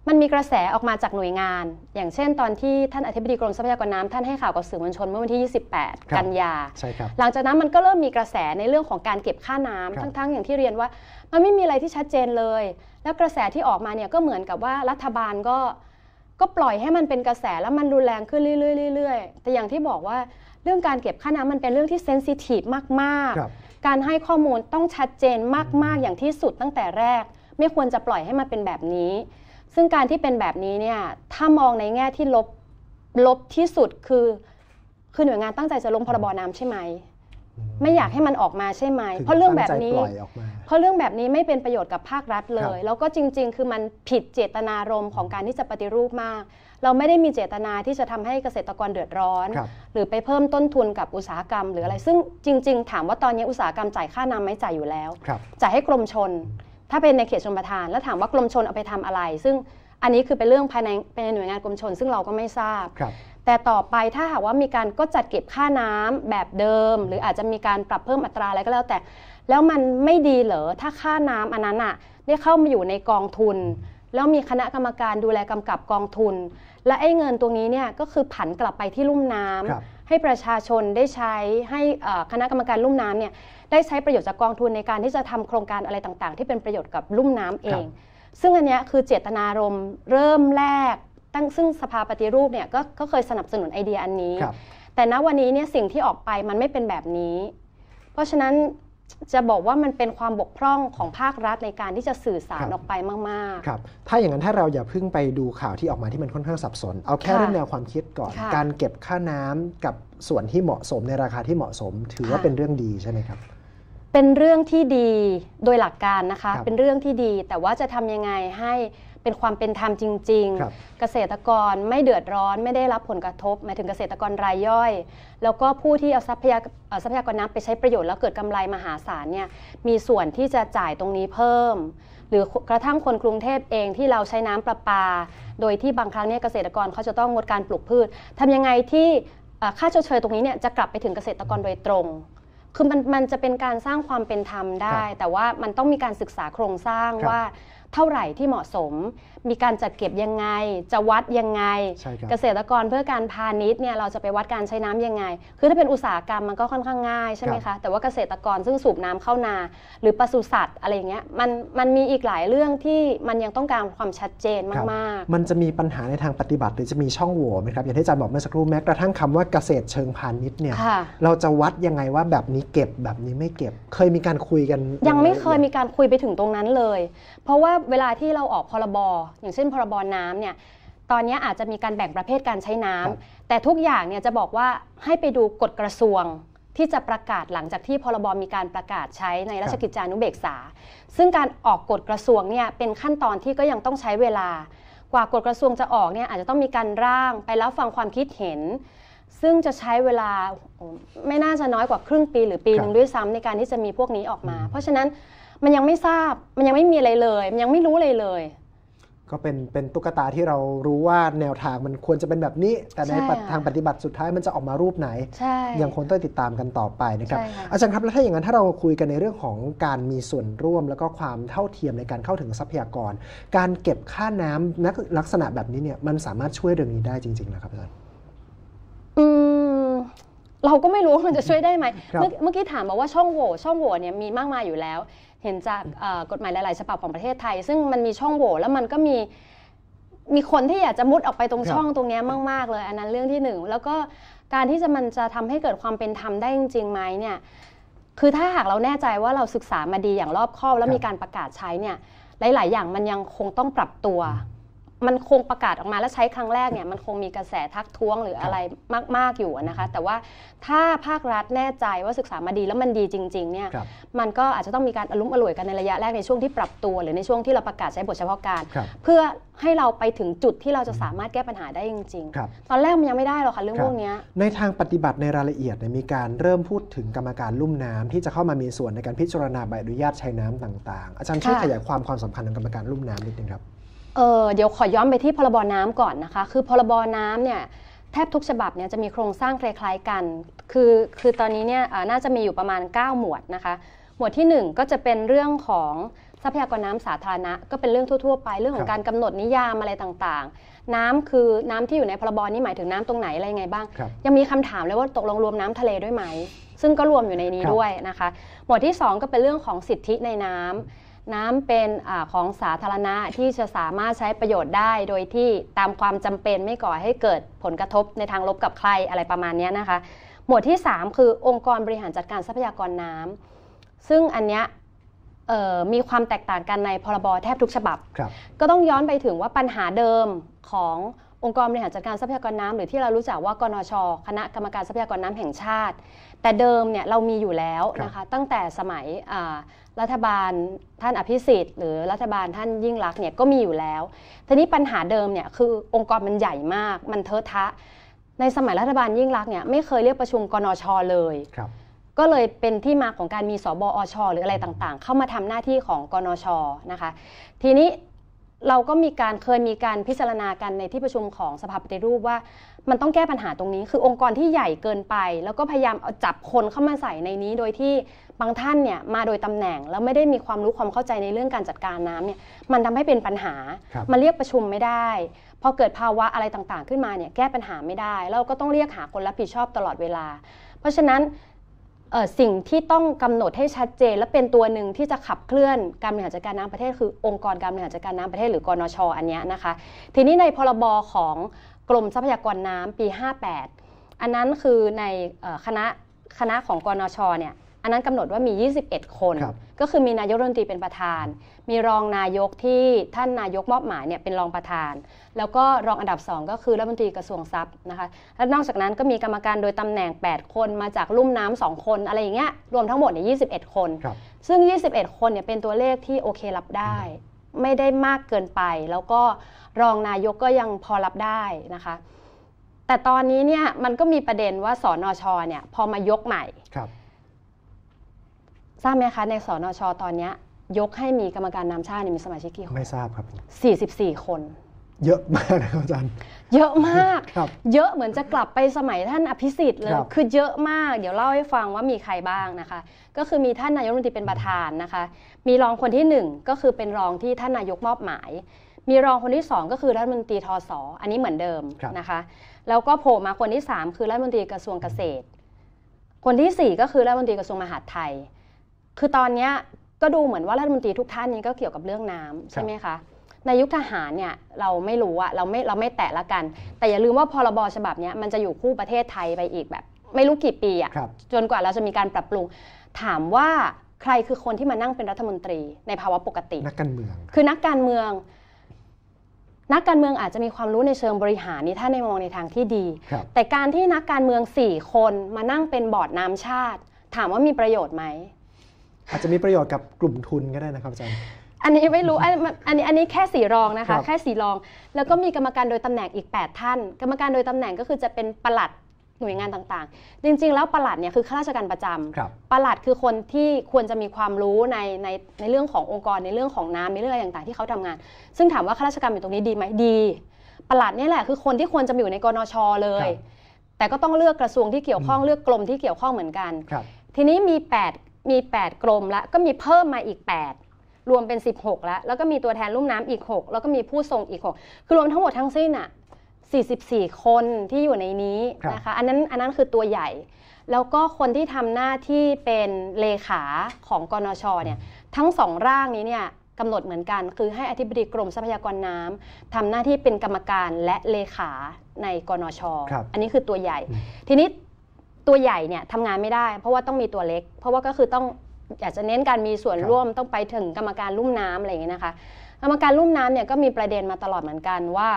มันมีกระแสออกมาจากหน่วยงาน อย่างเช่นตอนที่ท่านอธิบดีกรมทรัพยากรน้ำ ท่านให้ข่าวกับสื่อมวลชนเมื่อวันที่ 28 กันยา หลังจากนั้นมันก็เริ่มมีกระแสในเรื่องของการเก็บค่าน้ำ ทั้ง ๆ อย่างที่เรียนว่า มันไม่มีอะไรที่ชัดเจนเลยแล้วกระแสที่ออกมาเนี่ยก็เหมือนกับว่ารัฐบาลก็ก็ปล่อยให้มันเป็นกระแสแล้วมันรุนแรงขึ้นเรื่อยๆ แต่อย่างที่บอกว่าเรื่องการเก็บค่าน้ำมันเป็นเรื่องที่เซนซิทีฟมากๆ การให้ข้อมูลต้องชัดเจนมากๆ อย่างที่สุดตั้งแต่แรกไม่ควรจะปล่อยให้มันเป็นแบบนี้ ซึ่งการที่เป็นแบบนี้เนี่ยถ้ามองในแง่ที่ลบลบที่สุดคือคือหน่วยงานตั้งใจจะลงพรบน้ำใช่ไหมไม่อยากให้มันออกมาใช่ไหม เพราะเรื่องแบบนี้ เพราะเรื่องแบบนี้ไม่เป็นประโยชน์กับภาครัฐเลย แล้วก็จริง ๆ คือมันผิดเจตนารมณ์ของการที่จะปฏิรูปมาก เราไม่ได้มีเจตนาที่จะทำให้เกษตรกรเดือดร้อน หรือไปเพิ่มต้นทุนกับอุตสาหกรรม หรืออะไร ซึ่งจริงๆ ถามว่าตอนนี้อุตสาหกรรมจ่ายค่าน้ำไม่จ่ายอยู่แล้ว จ่ายให้กรมชน ถ้าเป็นในเขตชนประทาน แล้วถามว่ากรมชนเอาไปทำอะไร ซึ่งอันนี้คือเป็นเรื่องภายในเป็นหน่วยงานกรมชนซึ่งเราก็ไม่ทราบแต่ต่อไปถ้าหากว่ามีการก็จัดเก็บค่าน้ำแบบเดิม หรืออาจจะมีการปรับเพิ่มอัตราอะไรก็แล้วแต่ แล้วมันไม่ดีเหรอถ้าค่าน้ำอันนั้นอะได้เข้ามาอยู่ในกองทุน แล้วมีคณะกรรมการดูแลกำกับกองทุน และไอ้เงินตรงนี้เนี่ยก็คือผันกลับไปที่ลุ่มน้ำ ให้ประชาชนได้ใช้ให้คณะกรรมการลุ่มน้ำเนี่ยได้ใช้ประโยชน์จากกองทุนในการที่จะทำโครงการอะไรต่างๆ ที่เป็นประโยชน์กับลุ่มน้ำเอง ซึ่งอันนี้คือเจตนารมณ์เริ่มแรกตั้งซึ่งสภาปฏิรูปเนี่ยกก็เคยสนับสนุนไอเดียอันนี้แต่ณวันนี้เนี่ยสิ่งที่ออกไปมันไม่เป็นแบบนี้ เพราะฉะนั้นจะบอกว่ามันเป็นความบกพร่องของภาครัฐในการที่จะสื่อสารออกไปมากๆครับถ้าอย่างนั้นถ้าเราอย่าเพิ่งไปดูข่าวที่ออกมาที่มันค่อนข้างสับสนเอาแค่เรื่องแนวความคิดก่อนการเก็บค่าน้ำกับส่วนที่เหมาะสมในราคาที่เหมาะสม ถือว่าเป็นเรื่องดีใช่ไหมครับ เป็นเรื่องที่ดีโดยหลักการนะคะเป็นเรื่องที่ดี แต่ว่าจะทำยังไงให้เป็นความเป็นธรรมจริงๆ เกษตรกรไม่เดือดร้อนไม่ได้รับผลกระทบหมายถึงเกษตรกรรายย่อย แล้วก็ผู้ที่เอาทรัพยากรทรัพยากรน้ำไปใช้ประโยชน์แล้วเกิดกำไรมหาศาลเนี่ยมีส่วนที่จะจ่ายตรงนี้เพิ่ม หรือกระทั่งคนกรุงเทพเองที่เราใช้น้ำประปา โดยที่บางครั้งเนี่ยเกษตรกรเขาจะต้องงดการปลูกพืช ทำยังไงที่ค่าเฉยตรงนี้เนี่ยจะกลับไปถึงเกษตรกรโดยตรงคือมันมันจะเป็นการสร้างความเป็นธรรมได้ แต่ว่ามันต้องมีการศึกษาโครงสร้างว่าเท่าไหร่ที่เหมาะสม มีการจัดเก็บยังไง จะวัดยังไงเกษตรกรเพื่อการพาณิชย์เนี่ยเราจะไปวัดการใช้น้ํำยังไง คือถ้าเป็นอุตสาหกรรมมันก็ค่อนข้างง่ายใช่ไหมคะแต่ว่าเกษตรกรซึ่งสูบน้ำเข้านา หรือปศุสัตว์อะไรเงี้ยมันมันมีอีกหลายเรื่องที่มันยังต้องการความชัดเจนมากๆ มันจะมีปัญหาในทางปฏิบัติหรือจะมีช่องโหว่ไหมครับอย่างที่อาจารย์บอกเมื่อสักครู่แม้กระทั่งคำว่าเกษตรเชิงพาณิชย์เนี่ยเราจะวัดยังไงว่าแบบนี้เก็บแบบนี้ไม่เก็บ เคยมีการคุยกัน ยังไม่เคยมีการคุยไปถึงตรงนั้นเลยเพราะว่าเวลาที่เราออกพรบ อย่างเช่นพรบน้ำเนี่ย ตอนนี้อาจจะมีการแบ่งประเภทการใช้น้ำ แต่ทุกอย่างเนี่ยจะบอกว่าให้ไปดูกฎกระทรวง ที่จะประกาศหลังจากที่พรบมีการประกาศใช้ในรัชกิจจานุเบกษา ซึ่งการออกกฎกระทรวงเนี่ยเป็นขั้นตอนที่ก็ยังต้องใช้เวลา กว่ากฎกระทรวงจะออกเนี่ยอาจจะต้องมีการร่างไปรับฟังความคิดเห็น ซึ่งจะใช้เวลาไม่น่าจะน้อยกว่าครึ่งปีหรือปีนึงด้วยซ้ำในการที่จะมีพวกนี้ออกมา เพราะฉะนั้นมันยังไม่ทราบ มันยังไม่มีอะไรเลย มันยังไม่รู้อะไรเลย ก็เป็นเป็นตุ๊กตาที่เรารู้ว่าแนวทางมันควรจะเป็นแบบนี้ แต่ในทางปฏิบัติสุดท้ายมันจะออกมารูปไหน ยังคงต้องติดตามกันต่อไปนะครับ อาจารย์ครับ แล้วถ้าอย่างนั้นถ้าเราคุยกันในเรื่องของการมีส่วนร่วมแล้วก็ความเท่าเทียมในการเข้าถึงทรัพยากร การเก็บค่าน้ำลักษณะแบบนี้เนี่ย มันสามารถช่วยเรื่องนี้ได้จริง ๆ นะครับอาจารย์เราก็ไม่รู้มันจะช่วยได้ไหม เมื่อกี้ถามมาว่าช่องโหว่ ช่องโหว่เนี่ยมีมากมายอยู่แล้วเห็นจากกฎหมายหลายๆ ฉบับของประเทศไทย ซึ่งมันมีช่องโหว่แล้วมันก็มีมีคนที่อยากจะมุดออกไปตรงช่องตรงนี้มากๆเลย อันนั้นเรื่องที่หนึ่ง แล้วก็การที่จะมันจะทำให้เกิดความเป็นธรรมได้จริงไหมเนี่ยคือถ้าหากเราแน่ใจว่าเราศึกษามาดีอย่างรอบคอบแล้วมีการประกาศใช้เนี่ยหลาย ๆ อย่างมันยังคงต้องปรับตัวมันคงประกาศออกมาแล้วใช้ครั้งแรกเนี่ยมันคงมีกระแสทักท้วงหรืออะไรมากๆอยู่นะคะแต่ว่าถ้าภาครัฐแน่ใจว่าศึกษามาดีแล้วมันดีจริงๆเนี่ยมันก็อาจจะต้องมีการอลุ้มอร่วยกันในระยะแรกในช่วงที่ปรับตัว หรือในช่วงที่เราประกาศใช้บทเฉพาะการ เพื่อให้เราไปถึงจุดที่เราจะสามารถแก้ปัญหาได้จริง ๆ ตอนแรกมันยังไม่ได้หรอกค่ะเรื่องพวกนี้ในทางปฏิบัติในรายละเอียดมีการเริ่มพูดถึงกรรมการลุ่มน้ำ ที่จะเข้ามามีส่วนในการพิจารณาใบอนุญาตใช้น้ำต่างๆ อาจารย์ช่วยขยายความความสำคัญของกรรมการลุ่มน้ำนิดนึงครับเออเดี๋ยวขอย้อนไปที่พรบน้ำก่อนนะคะ คือพรบน้ำเนี่ยแทบทุกฉบับเนี่ยจะมีโครงสร้างคล้ายๆกัน คือคือตอนนี้เนี่ยน่าจะมีอยู่ประมาณ 9 หมวดนะคะ หมวดที่ 1 ก็จะเป็นเรื่องของทรัพยากรน้ำสาธารณะก็เป็นเรื่องทั่ว ๆ ไปเรื่องของการกำหนดนิยามอะไรต่างๆ น้ำคือน้ำที่อยู่ในพรบนี้หมายถึงน้ำตรงไหนอะไรยังไงบ้างยังมีคำถามเลยว่าตกลงรวมน้ำทะเลด้วยไหมซึ่งก็รวมอยู่ในนี้ด้วยนะคะหมวดที่2ก็เป็นเรื่องของสิทธิในน้ำน้ำเป็นอของสาธารณะที่จะสามารถใช้ประโยชน์ได้ โดยที่ตามความจำเป็นไม่ก่อให้เกิดผลกระทบในทางลบกับใครอะไรประมาณนี้นะคะหมวดที่ 3 คือองค์กรบริหารจัดการทรัพยากรน้ำซึ่งอันเนี้ยมีความแตกต่างกันในพรบรแทบทุกฉบับบก็ต้องย้อนไปถึงว่าปัญหาเดิมขององค์กรบริหารจัดการทรัพยากรน้ำหรือที่เรารู้จักว่ากนชคณะกรรมการทรัพยากรน้ำแห่งชาติแต่เดิมเนี่ยเรามีอยู่แล้วนะคะตั้งแต่สมัยรัฐบาลท่านอภิสิทธิ์ หรือรัฐบาลท่านยิ่งรักเนี่ยก็มีอยู่แล้วทีนี้ปัญหาเดิมเนี่ยคือองค์กรมันใหญ่มาก มันเทอะทะ ในสมัยรัฐบาลยิ่งรักเนี่ยไม่เคยเรียกประชุมกนชเลยก็เลยเป็นที่มาของการมีสบอชหรืออะไรต่าง ๆ เข้ามาทำหน้าที่ของกนชนะคะทีนี้เราก็มีการเคยมีการพิจารณากันในที่ประชุมของสภาปฏิรูปว่ามันต้องแก้ปัญหาตรงนี้คือองค์กรที่ใหญ่เกินไป แล้วก็พยายามเอาจับคนเข้ามาใส่ในนี้ โดยที่บางท่านเนี่ยมาโดยตำแหน่ง แล้วไม่ได้มีความรู้ความเข้าใจในเรื่องการจัดการน้ำเนี่ยมันทำให้เป็นปัญหามาเรียกประชุมไม่ได้พอเกิดภาวะอะไรต่างๆขึ้นมาเนี่ยแก้ปัญหาไม่ได้เราก็ต้องเรียกหาคนรับผิดชอบตลอดเวลา เพราะฉะนั้นสิ่งที่ต้องกำหนดให้ชัดเจน และเป็นตัวหนึ่งที่จะขับเคลื่อนการบริหารจัดการน้ำประเทศคือองค์กรการบริหารจัดการน้ำประเทศหรือกรนชอันนี้นะคะทีนี้ในพรบของกรมทรัพยากรน้ำปี 58 อันนั้นคือในคณะคณะของกรนชเนี่ย อันนั้นกำหนดว่ามี 21 คนคก็คือมีนายกรัฐมนตรีเป็นประธาน มีรองนายกที่ท่านนายกมอบหมายเนี่ยเป็นรองประธาน แล้วก็รองอันดับ 2 ก็คือรัฐมนตรีกระทรวงทรัพย์นะคะและนอกจากนั้นก็มีกรรมการโดยตำแหน่ง 8 คนมาจากลุ่มน้ำ 2 คนอะไรอย่างเงี้ย รวมทั้งหมดเนี่ย21 คนคซึ่ง 21 คนเนี่ยเป็นตัวเลขที่โอเครับได้ไม่ได้มากเกินไป แล้วก็รองนายกก็ยังพอรับได้นะคะ แต่ตอนนี้เนี่ยมันก็มีประเด็นว่าสอนอชอเนี่ย พอมายกใหม่ครับ ทราบไหมคะในสอนอชอตอนนี้ยกให้มีกรรมการนำชาติมีสมาชิกกี่คนไม่ทราบครับ 44 คน เยอะมากนะครับอาจารย์เยอะมากเยอะเหมือนจะกลับไปสมัยท่านอภิสิทธิ์เลยคือเยอะมาก เดี๋ยวเล่าให้ฟังว่ามีใครบ้างนะคะ ก็คือมีท่านนายกรัฐมนตรีเป็นประธานนะคะมีรองคนที่ 1 ก็คือเป็นรองที่ท่านนายกมอบหมาย มีรองคนที่ 2 ก็คือรัฐมนตรีทอสออันนี้เหมือนเดิมนะคะแล้วก็โผล่มาคนที่ 3 คือรัฐมนตรีกระทรวงเกษตร คนที่ 4 ก็คือรัฐมนตรีกระทรวงมหาดไทยคือตอนนี้ก็ดูเหมือนว่ารัฐมนตรีทุกท่านนี้ ก็เกี่ยวกับเรื่องน้ำใช่ไหมคะในยุคทหารเนี่ยเราไม่รู้อะเราไม่เราไม่แตะละกัน แต่อย่าลืมว่าพรบฉบับนี้มันจะอยู่คู่ประเทศไทยไปอีกแบบ ไม่รู้กี่ปีอะจนกว่าเราจะมีการปรับปรุงถามว่าใครคือคนที่มานั่งเป็นรัฐมนตรีในภาวะปกติ นักการเมือง คือนักการเมือง นักการเมืองอาจจะมีความรู้ในเชิงบริหารนี่ถ้าในมองในทางที่ดี แต่การที่นักการเมืองสี่คนมานั่งเป็นบอร์ดน้ชาติถามว่ามีประโยชน์ไหม อาจจะมีประโยชน์กับกลุ่มทุนก็ได้นะครับอาจารย์ อันนี้ไม่รู้ อันนี้อันนี้แค่สีรองนะคะแค่สีรอง แล้วก็มีกรรมการโดยตำแหน่งอีก 8 ท่าน กรรมการโดยตำแหน่งก็คือจะเป็นประหลัดหน่วยงานต่าง ๆ จริงๆ แล้วประหลัดเนี่ยคือข้าราชการประจำรประหลัดคือคนที่ควรจะมีความรู้ในในในเรื่องขององค์กรในเรื่องของน้ำในเรื่องอะไรต่าง ๆ ที่เขาทำงาน ซึ่งถามว่าข้าราชการอยู่ตรงนี้ดีไหมดี ประหลัดนี่แหละคือคนที่ควรจะอยู่ในกนชเลย แต่ก็ต้องเลือกกระทรวงที่เกี่ยวข้องเลือกกรมที่เกี่ยวข้องเหมือนกันทีนี้มี8มี8กรมแล้วก็มีเพิ่มมาอีก 8 รวมเป็น 16 แล้วแล้วก็มีตัวแทนลุ่มน้ำอีก 6 แล้วก็มีผู้ทรงอีก6คือรวมทั้งหมดทั้งสิ้นอ่ะ44 คนที่อยู่ในนี้นะคะอันนั้นอันนั้นคือตัวใหญ่ แล้วก็คนที่ทำหน้าที่เป็นเลขาของกนชเนี่ยทั้งสองร่างนี้เนี่ยกำหนดเหมือนกัน คือให้อธิบดีกรมทรัพยากรน้ำทำหน้าที่เป็นกรรมการและเลขาในกนช อันนี้คือตัวใหญ่ ทีนี้ตัวใหญ่เนี่ยทำงานไม่ได้ เพราะว่าต้องมีตัวเล็ก เพราะว่าก็คือต้องอยากจะเน้นการมีส่วนร่วมต้องไปถึงกรรมการลุ่มน้ำอะไรอย่างเงี้ยนะคะกรรมการลุ่มน้ำเนี่ยก็มีประเด็นมาตลอดเหมือนกันว่า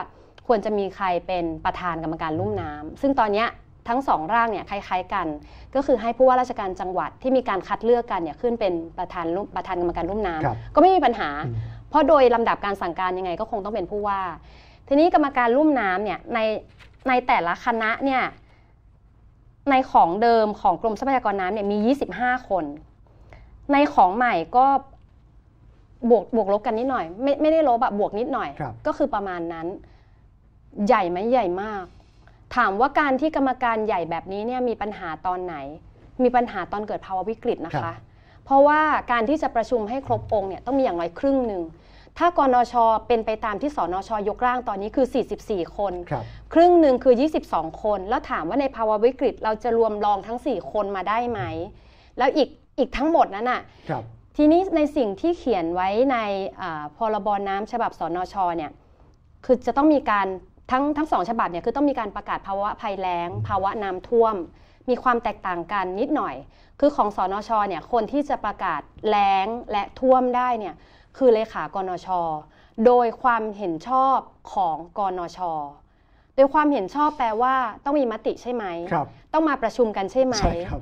ควรจะมีใครเป็นประธานกรรมการลุ่มน้ำ ซึ่งตอนนี้ทั้งสองร่างเนี่ยคล้ายๆกัน ก็คือให้ผู้ว่าราชการจังหวัดที่มีการคัดเลือกกันเนี่ยขึ้นเป็นประธานประธานกรรมการลุ่มน้ำก็ไม่มีปัญหา เพราะโดยลำดับการสั่งการยังไงก็คงต้องเป็นผู้ว่า ทีนี้กรรมการลุ่มน้ำเนี่ยในในแต่ละคณะเนี่ยในของเดิมของกรมทรัพยากรน้ำเนี่ยมี 25 คน ในของใหม่ก็บวกบวกลบกันนิดหน่อย ไม่ไม่ได้ลบอะบวกนิดหน่อยก็คือประมาณนั้นใหญ่ไหมใหญ่มาก ถามว่าการที่กรรมการใหญ่แบบนี้เนี่ยมีปัญหาตอนไหน มีปัญหาตอนเกิดภาวะวิกฤตนะคะ เพราะว่าการที่จะประชุมให้ครบองค์เนี่ยต้องมีอย่างน้อยครึ่งหนึ่งถ้ากนชเป็นไปตามที่สนช ยกร่างตอนนี้คือ44คนคครึ่งหนึ่งคือ22 คน แล้วถามว่าในภาวะวิกฤต เราจะรวมรองทั้ง4คนมาได้ไหมแล้วอีกอีกทั้งหมดนั้นอ่ะทีนี้ในสิ่งที่เขียนไว้ในพรบน้ำฉบับ สนชเนี่ยคือจะต้องมีการทั้งทั้งสองฉบับเนี่ยคือต้องมีการประกาศภาวะภัยแล้ง ภาวะน้ำท่วม มีความแตกต่างกันนิดหน่อย คือของสอนชเนี่ยคนที่จะประกาศแล้งและท่วมได้เนี่ยคือเลขากรนช โดยความเห็นชอบของกรนช โดยความเห็นชอบแปลว่าต้องมีมติใช่ไหมครับต้องมาประชุมกันใช่ไหมใช่ครับ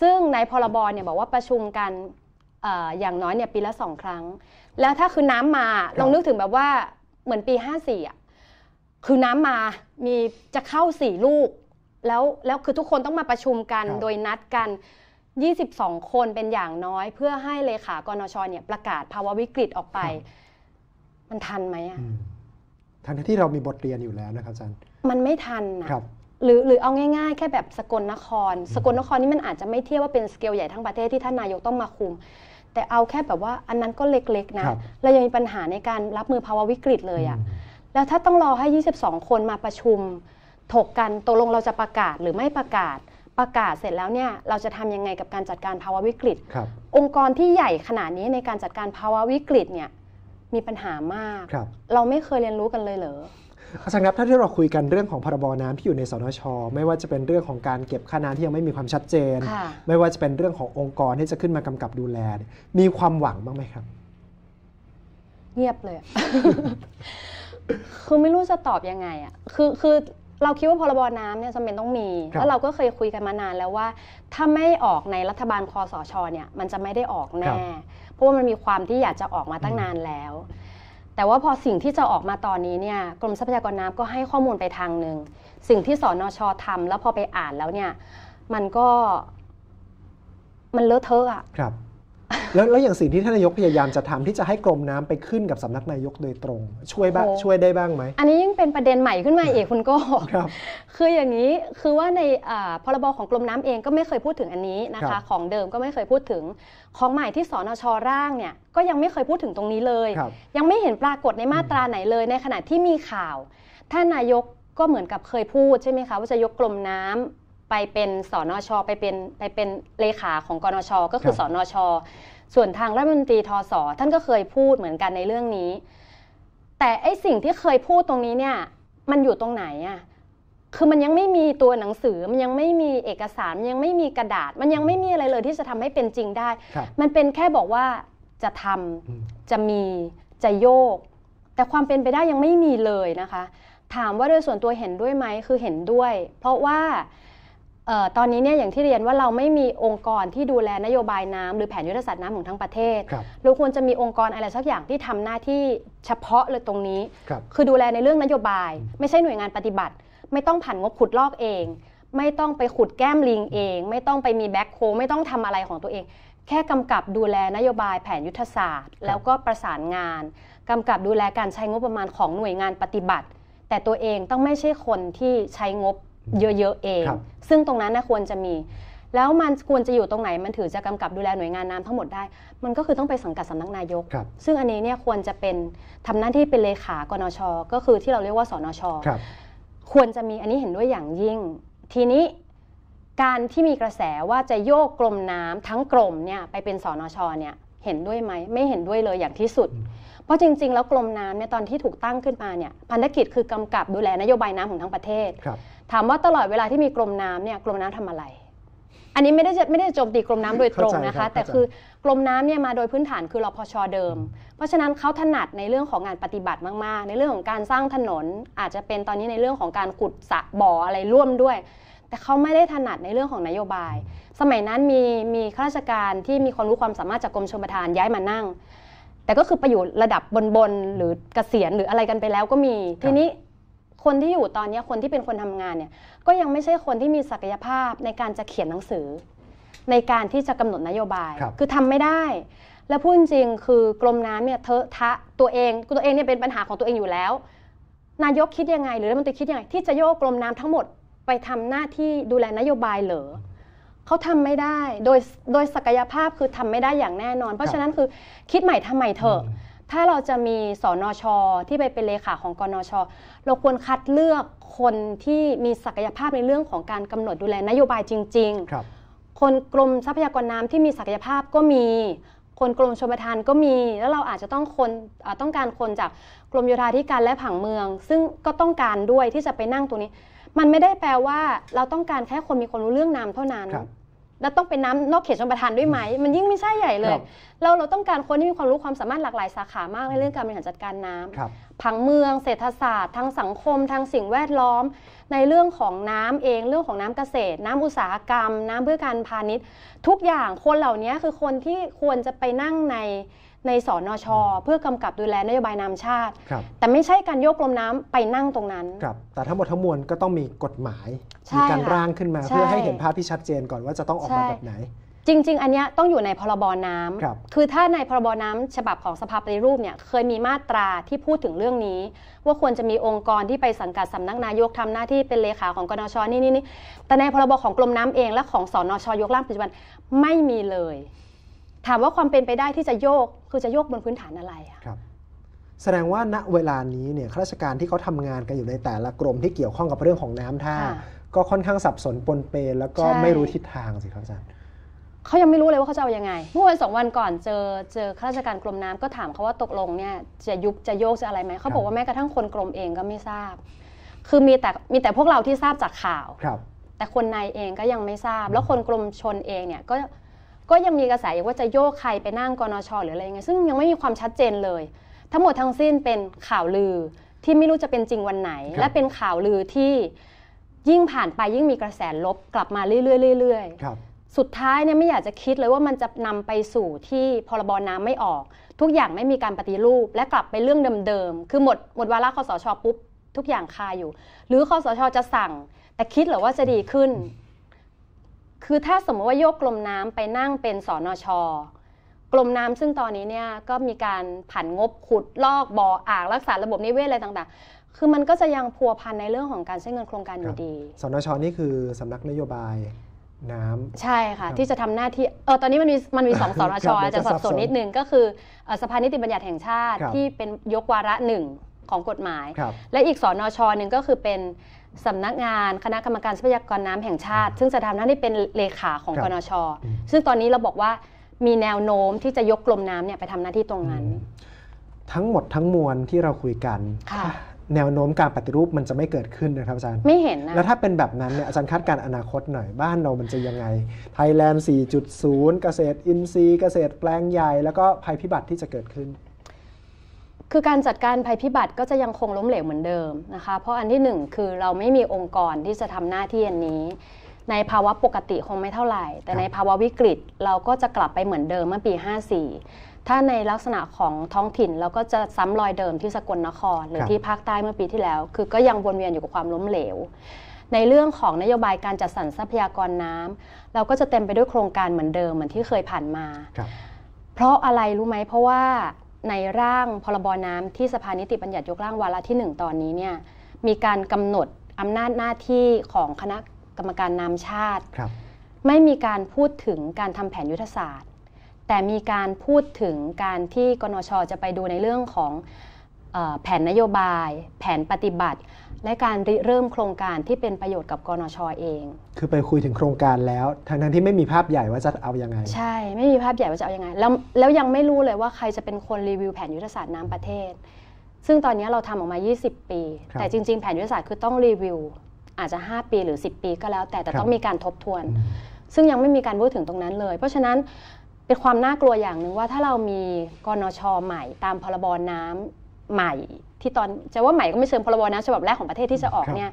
ซึ่งในพรบเนี่ยบอกว่าประชุมกันอย่างน้อยเนี่ยปีละสองครั้ง แล้วถ้าคือน้ำมาลองนึกถึงแบบว่าเหมือนปี54อ่ะคือน้ำมามีจะเข้าสี่ลูก แล้วแล้วคือทุกคนต้องมาประชุมกัน โดยนัดกัน 22 คนเป็นอย่างน้อย เพื่อให้เลขากรนชเนี่ยประกาศภาวะวิกฤตออกไป มันทันไหมอ่ะทันที่เรามีบทเรียนอยู่แล้วนะครับอาจารย์มันไม่ทันนะครับหรือหรือเอาง่ายๆ แค่แบบสกลนคร สกลนครนี่มันอาจจะไม่เทียบว่าเป็นสเกลใหญ่ทั้งประเทศที่ท่านนายกต้องมาคุม แต่เอาแค่แบบว่าอันนั้นก็เล็กๆนะเรายังมีปัญหาในการรับมือภาวะวิกฤตเลยอะ่ะแล้วถ้าต้องรอให้ 22 คนมาประชุมถกกัน ตกลงเราจะประกาศหรือไม่ประกาศ ประกาศเสร็จแล้วเนี่ยเราจะทำยังไงกับการจัดการภาวะวิกฤตองค์กรที่ใหญ่ขนาดนี้ในการจัดการภาวะวิกฤตเนี่ยมีปัญหามากรเราไม่เคยเรียนรู้กันเลยเหรออาจารย์ครับ ถ้าที่เราคุยกันเรื่องของพรบน้ำที่อยู่ในสนชไม่ว่าจะเป็นเรื่องของการเก็บค่าน้ำที่ยังไม่มีความชัดเจน ไม่ว่าจะเป็นเรื่องขององค์กรที่จะขึ้นมากำกับดูแล มีความหวังบ้างไหมครับ เงียบเลยคือไม่รู้จะตอบยังไงอ่ะ คือคือเราคิดว่าพรบน้ำเนี่ยจำเป็นต้องมี แล้วเราก็เคยคุยกันมานานแล้วว่าถ้าไม่ออกในรัฐบาลคอสชเนี่ย มันจะไม่ได้ออกแน่ เพราะว่ามันมีความที่อยากจะออกมาตั้งนานแล้ว แต่ว่าพอสิ่งที่จะออกมาตอนนี้เนี่ยกรมทรัพยากรน้ำก็ให้ข้อมูลไปทางหนึ่งสิ่งที่สนชทำแล้วพอไปอ่านแล้วเนี่ย มันก็มันเลอะเทอะอ่ะครับแล้วแล้วอย่างสิ่งที่ท่านนายกพยายามจะทำที่จะให้กรมน้ำไปขึ้นกับสำนักนายกโดยตรง ช่วยบ้างช่วยได้บ้างไหม อันนี้ยิ่งเป็นประเด็นใหม่ขึ้นมาเอกคุณก้ครับ คืออย่างนี้คือว่าในพรบของกรมน้ำเองก็ไม่เคยพูดถึงอันนี้นะคะ ของเดิมก็ไม่เคยพูดถึง ของใหม่ที่สนช ร่างเนี่ยก็ยังไม่เคยพูดถึงตรงนี้เลย ยังไม่เห็นปรากฏในมาตราไหนเลยในขณะที่มีข่าวท่านนายกก็เหมือนกับเคยพูดใช่ไหมคะว่าจะยกกรมน้ำไปเป็นสนชไปเป็นไปเป็นเลขาของกนช ก็คือสนชส่วนทางรัฐมนตรีทศท่านก็เคยพูดเหมือนกันในเรื่องนี้ แต่ไอสิ่งที่เคยพูดตรงนี้เนี่ยมันอยู่ตรงไหนอะคือมันยังไม่มีตัวหนังสือ มันยังไม่มีเอกสารมันยังไม่มีกระดาษ มันยังไม่มีอะไรเลยที่จะทำให้เป็นจริงได้ มันเป็นแค่บอกว่าจะทำจะมีจะโยก แต่ความเป็นไปได้ยังไม่มีเลยนะคะ ถามว่าโดยส่วนตัวเห็นด้วยไหมคือเห็นด้วย เพราะว่าตอนนี้เนี่ยอย่างที่เรียนว่าเราไม่มีองค์กรที่ดูแลนโยบายน้ำหรือแผนยุทธศาสตร์น้ำของทั้งประเทศ เราควรจะมีองค์กรอะไรสักอย่างที่ทำหน้าที่เฉพาะเลยตรงนี้คคือดูแลในเรื่องนโยบาย ไม่ใช่หน่วยงานปฏิบัติ ไม่ต้องผ่านงบขุดลอกเอง ไม่ต้องไปขุดแก้มลิงเอง ไม่ต้องไปมีแบ็คโคไม่ต้องทำอะไรของตัวเอง แค่กำกับดูแลนโยบาย แผนยุทธศาสตร์ แล้วก็ประสานงาน กำกับดูแลการใช้งบประมาณของหน่วยงานปฏิบัติ แต่ตัวเองต้องไม่ใช่คนที่ใช้งบเยอะๆเอง ซึ่งตรงนั้นนะควรจะมี แล้วมันควรจะอยู่ตรงไหน มันถือจะกำกับดูแลหน่วยงานน้ำทั้งหมดได้ มันก็คือต้องไปสังกัดสำนักนายก ซึ่งอันนี้เนี่ย ควรจะเป็นทำหน้าที่เป็นเลขากนช ก็คือที่เราเรียกว่าสนชคควรจะมีอันนี้เห็นด้วยอย่างยิ่ง ทีนี้การที่มีกระแสว่าจะโยกกรมน้ำ ทั้งกรมเนี่ยไปเป็นสนช เนี่ย เห็นด้วยไหม ไม่เห็นด้วยเลยอย่างที่สุด เพราะจริงๆ แล้วกรมน้ำเนี่ยตอนที่ถูกตั้งขึ้นมาเนี่ยพันธกิจคือกำกับดูแลนโยบายน้ำของทั้งประเทศครับถามว่าตลอดเวลาที่มีกรมน้ำเนี่ยกรมน้ำทำอะไร อันนี้ไม่ได้ไม่ได้โจมตีกรมน้ำโดยตรงนะคะ แต่คือกรมน้ำเนี่ยมาโดยพื้นฐานคือรพชเดิม เพราะฉะนั้นเขาถนัดในเรื่องของงานปฏิบัติมากๆ ในเรื่องของการสร้างถนนอาจจะเป็นตอนนี้ในเรื่องของการขุดสระบ่ออะไรร่วมด้วย แต่เขาไม่ได้ถนัดในเรื่องของนโยบาย สมัยนั้นมีมีข้าราชการที่มีความรู้ความสามารถจากกรมชลประทานย้ายมานั่ง แต่ก็คือไปอยู่ระดับบนๆหรือเกษียณหรืออะไรกันไปแล้วก็มี ทีนี้คนที่อยู่ตอนนี้คนที่เป็นคนทำงานเนี่ยก็ยังไม่ใช่คนที่มีศักยภาพในการจะเขียนหนังสือในการที่จะกำหนดนโยบายคคือทำไม่ได้ และพูดจริงคือกรมน้ำเนี่ยเทอะทะตัวเองตัวเองเนี่ยเป็นปัญหาของตัวเองอยู่แล้ว นายกคิดยังไง หรือรัฐมนตรีคิดยังไง ที่จะโยกกรมน้ำทั้งหมดไปทำหน้าที่ดูแลนโยบายเหรอเขาทำไม่ได้ โดยโดยศักยภาพคือทำไม่ได้อย่างแน่นอน เพราะฉะนั้นคือคิดใหม่ทำใหม่เถอะถ้าเราจะมีสอนอชอที่ไปเป็นเลขาของกนช เราควรคัดเลือกคนที่มีศักยภาพในเรื่องของการกำหนดดูแลนโยบายจริงๆ ครับ คนกรมทรัพยากรน้ำที่มีศักยภาพก็มี คนกรมชลประทานก็มี แล้วเราอาจจะต้องคนต้องการคนจากกรมโยธาธิการและผังเมือง ซึ่งก็ต้องการด้วยที่จะไปนั่งตรงนี้ มันไม่ได้แปลว่าเราต้องการแค่คนมีความรู้เรื่องน้ำเท่านั้นแล้วต้องเป็นน้ำนอกเขตชนประทานด้วยไหมมันยิ่งไม่ใช่ใหญ่เลยเราเราต้องการคนที่มีความรู้ความสามารถหลากหลายสาขามากในเรื่องการบริหารจัดการน้ำผังเมืองเศรษฐศาสตร์ทางสังคมทางสิ่งแวดล้อม ในเรื่องของน้ำเองเรื่องของน้ำเกษตร น้ำอุตสาหกรรม น้ำเพื่อการพาณิชย์ ทุกอย่างคนเหล่านี้คือคนที่ควรจะไปนั่งในในสอนอชอเพื่อกำกับดูแลนโยบายน้ำชาติ แต่ไม่ใช่การโยกลมน้ำไปนั่งตรงนั้น ครับ แต่ทั้งหมดทั้งมวลก็ต้องมีกฎหมาย มีการร่างขึ้นมาเพื่อให้เห็นภาพที่ชัดเจนก่อนว่าจะต้องออกมาแบบไหน จริง ๆ อันนี้ต้องอยู่ในพรบน้ำคคือถ้าในพรบน้ำฉบับของสภาปฏิรูปเนี่ยเคยมีมาตราที่พูดถึงเรื่องนี้ว่าควรจะมีองค์กรที่ไปสังกัดสำนักนายกทำหน้าที่เป็นเลขาของกนชนี่นี่แต่ในพรบของกลมน้ำเองและของสอนช ยกร่างปัจจุบันไม่มีเลยถามว่าความเป็นไปได้ที่จะโยกคือจะโยกบนพื้นฐานอะไรอะครับ แสดงว่าณเวลานี้เนี่ยข้าราชการที่เขาทำงานกันอยู่ในแต่ละกรมที่เกี่ยวข้องกับเรื่องของน้ำท่าก็ค่อนข้างสับสนปนเปนแล้วก็ไม่รู้ทิศทางสิครับอาจารย์เขายังไม่รู้เลยว่าเขาจะเอาอยัางไงเมื่อวันสองวันก่อนเจอเจอข้าราชการกรมน้ำก็ถามเขาว่าตกลงเนี่ยจะยุบจะโยกจะอะไรไหมเขาบอกว่าแม้กระทั่งคนกรมเองก็ไม่ทราบคือมีแต่มีแต่พวกเราที่ทราบจากข่าวครับแต่คนในเองก็ยังไม่ทราบ แล้วคนกรมชนเองเนี่ยก็ก็ยังมีกระแสว่าจะโยกใครไปนั่งกนชหรืออะไรยังไงซึ่งยังไม่มีความชัดเจนเลย ทั้งหมดทั้งสิ้นเป็นข่าวลือที่ไม่รู้จะเป็นจริงวันไหน และเป็นข่าวลือที่ยิ่งผ่านไปยิ่งมีกระแสลบกลับมาเรื่อยๆสุดท้ายเนี่ยไม่อยากจะคิดเลยว่ามันจะนำไปสู่ที่พรบน้ำไม่ออก ทุกอย่างไม่มีการปฏิรูปและกลับไปเรื่องเดิมๆคือหมดหมดวาระคอสชปุ๊บ ทุกอย่างคาอยู่ หรือคอสชจะสั่งแต่คิดหรือว่าจะดีขึ้นคือถ้าสมมติว่าโยกกลมน้ำไปนั่งเป็นสนชกลมน้ำซึ่งตอนนี้เนี่ยก็มีการผันงบขุดลอกบ่ออ่างรักษาระบบนิเวศอะไรต่างๆ คือมันก็จะยังพัวพันในเรื่องของการใช้เงินโครงการอยู่ดี สนชนี่คือสำนักนโยบายน้ำ ใช่ค่ะที่จะทำหน้าที่เออตอนนี้มันมีมันมีสองสนชจะสับสนนิดนึงก็คือสภานิติบัญญัติแห่งชาติที่เป็นยกวาระหนึ่งของกฎหมาย และอีกสนชหนึ่งก็คือเป็นสำนักงานคณะกรรมการทรัพยากรน้ำแห่งชาติ ซึ่งจะทำหน้าที่เป็นเลขาของกนช ซึ่งตอนนี้เราบอกว่ามีแนวโน้มที่จะยกกลมน้ำเนี่ยไปทำหน้าที่ตรงนั้น ทั้งหมดทั้งมวลที่เราคุยกันแนวโน้มการปฏิรูปมันจะไม่เกิดขึ้นนะครับอาจารย์ไม่เห็นนะ แล้วถ้าเป็นแบบนั้นเนี่ย อาจารย์คาดการอนาคตหน่อยบ้านเรา มันจะยังไงไทยแลนด์4.0 เกษตร อินทรีย์เกษตร แปลงใหญ่แล้วก็ภัยพิบัติที่จะเกิดขึ้นคือการจัดการภัยพิบัติก็จะยังคงล้มเหลวเหมือนเดิมนะคะ เพราะอันที่1คือเราไม่มีองค์กรที่จะทำหน้าที่อันนี้ ในภาวะปกติคงไม่เท่าไหร่แต่ในภาวะวิกฤตเราก็จะกลับไปเหมือนเดิมเมื่อปี 54 ถ้าในลักษณะของท้องถิ่นเราก็จะซ้ำรอยเดิมที่สกลนครหรือที่ภาคใต้เมื่อปีที่แล้ว คือก็ยังวนเวียนอยู่กับความล้มเหลว ในเรื่องของนโยบายการจัดสรรทรัพยากรน้ำ เราก็จะเต็มไปด้วยโครงการเหมือนเดิมเหมือนที่เคยผ่านมาเพราะอะไรรู้ไหมเพราะว่าในร่างพรบน้ำที่สภานิติบัญญัติยกร่างวาระที่ 1 ตอนนี้เนี่ยมีการกำหนดอำนาจหน้าที่ของคณะกรรมการน้ำชาติ ไม่มีการพูดถึงการทำแผนยุทธศาสตร์ แต่มีการพูดถึงการที่กนชจะไปดูในเรื่องของแผนนโยบาย แผนปฏิบัติ และการเริ่มโครงการที่เป็นประโยชน์กับกรนชอเอง คือไปคุยถึงโครงการแล้วทั้งทั้งที่ไม่มีภาพใหญ่ว่าจะเอาอยัางไง ใช่ ไม่มีภาพใหญ่ว่าจะเอาอยัางไง แล้ว แล้วยังไม่รู้เลยว่าใครจะเป็นคนรีวิว แผนยุทธศาสตร์น้ำประเทศ ซึ่งตอนนี้เราทำออกมา 20 ปี แต่จริงๆ แผนยุทธศาสตร์คือต้องรีวิว อาจจะ 5 ปี หรือ 10 ปี ก็แล้วแต่ แต่ต้องมีการทบทวน ซึ่งยังไม่มีการพูดถึงตรงนั้นเลย เพราะฉะนั้น เป็นความน่ากลัวอย่างหนึ่งว่าถ้าเรามีกรนชใหม่ ตามพรบน้ำใหม่ที่ตอนจะว่าใหม่ก็ไม่เชิงพรบนะฉบับแรกของประเทศที่จะออกเนี่ย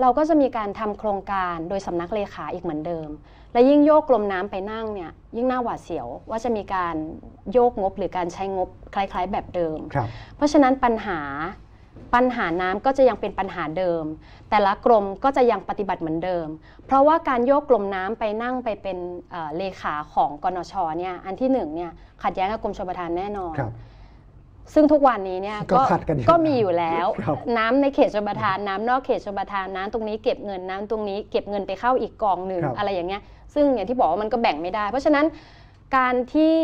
เราก็จะมีการทำโครงการโดยสำนักเลขาอีกเหมือนเดิม และยิ่งโยกกลมน้ำไปนั่งเนี่ยยิ่งน่าหวาดเสียวว่าจะมีการโยกงบหรือการใช้งบคล้ายๆแบบเดิม เพราะฉะนั้นปัญหาปัญหาน้ำก็จะยังเป็นปัญหาเดิม แต่ละกรมก็จะยังปฏิบัติเหมือนเดิม เพราะว่าการโยกกลมน้ำไปนั่งไปเป็นเลขาของกนชเนี่ยอันที่หนึ่งเนี่ยขัดแย้งกับกรมชลประทานแน่นอนซึ่งทุกวันนี้เนี่ยก็ขัดกันก็มีอยู่แล้ว น้ำในเขตชลประทานน้ำนอกเขตชลประทานน้ำตรงนี้เก็บเงินน้ำตรงนี้เก็บเงินไปเข้าอีกกองหนึ่งอะไรอย่างเงี้ยซึ่งอย่างที่บอกว่ามันก็แบ่งไม่ได้ เพราะฉะนั้นการที่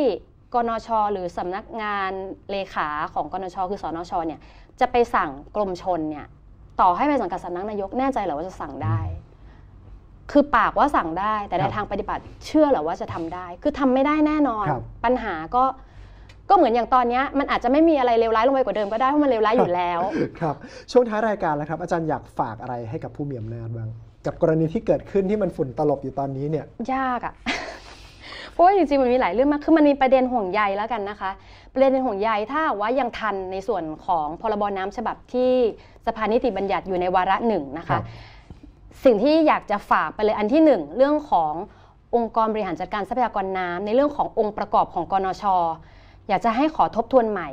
กนช หรือสำนักงานเลขาของกนชคือสนชเนี่ยจะไปสั่งกรมชนเนี่ยต่อให้ไปสังกัดสำนักนายกแน่ใจหรือว่าจะสั่งได้ คือปากว่าสั่งได้ แต่ในทางปฏิบัติเชื่อหรือว่าจะทำได้ คือทำไม่ได้แน่นอนปัญหาก็ก็เหมือนอย่างตอนนี้มันอาจจะไม่มีอะไรเลวร้ายลงไปกว่าเดิมก็ได้เพราะมันเลวร้ายอยู่แล้ว ครับ ช่วงท้ายรายการแล้วครับอาจารย์อยากฝากอะไรให้กับผู้มีอำนาจบ้างกับกรณีที่เกิดขึ้นที่มันฝุ่นตลบอยู่ตอนนี้เนี่ยยากอะ่ะพราะว่าจริงๆมันมีหลายเรื่องมาก คือมันมีประเด็นห่วงใยแล้วกันนะคะประเด็นห่วงใยถ้าว่ายังทันในส่วนของพรบน้ำฉบับที่สภานิติบัญญัติอยู่ในวาระหนึ่งนะคะสิ่งที่อยากจะฝากไปเลยอันที่หนึ่งเรื่องขององค์กรบริหารจัดการทรัพยากรน้ำ ในเรื่องขององค์ประกอบของกนชอยากจะให้ขอทบทวนใหม่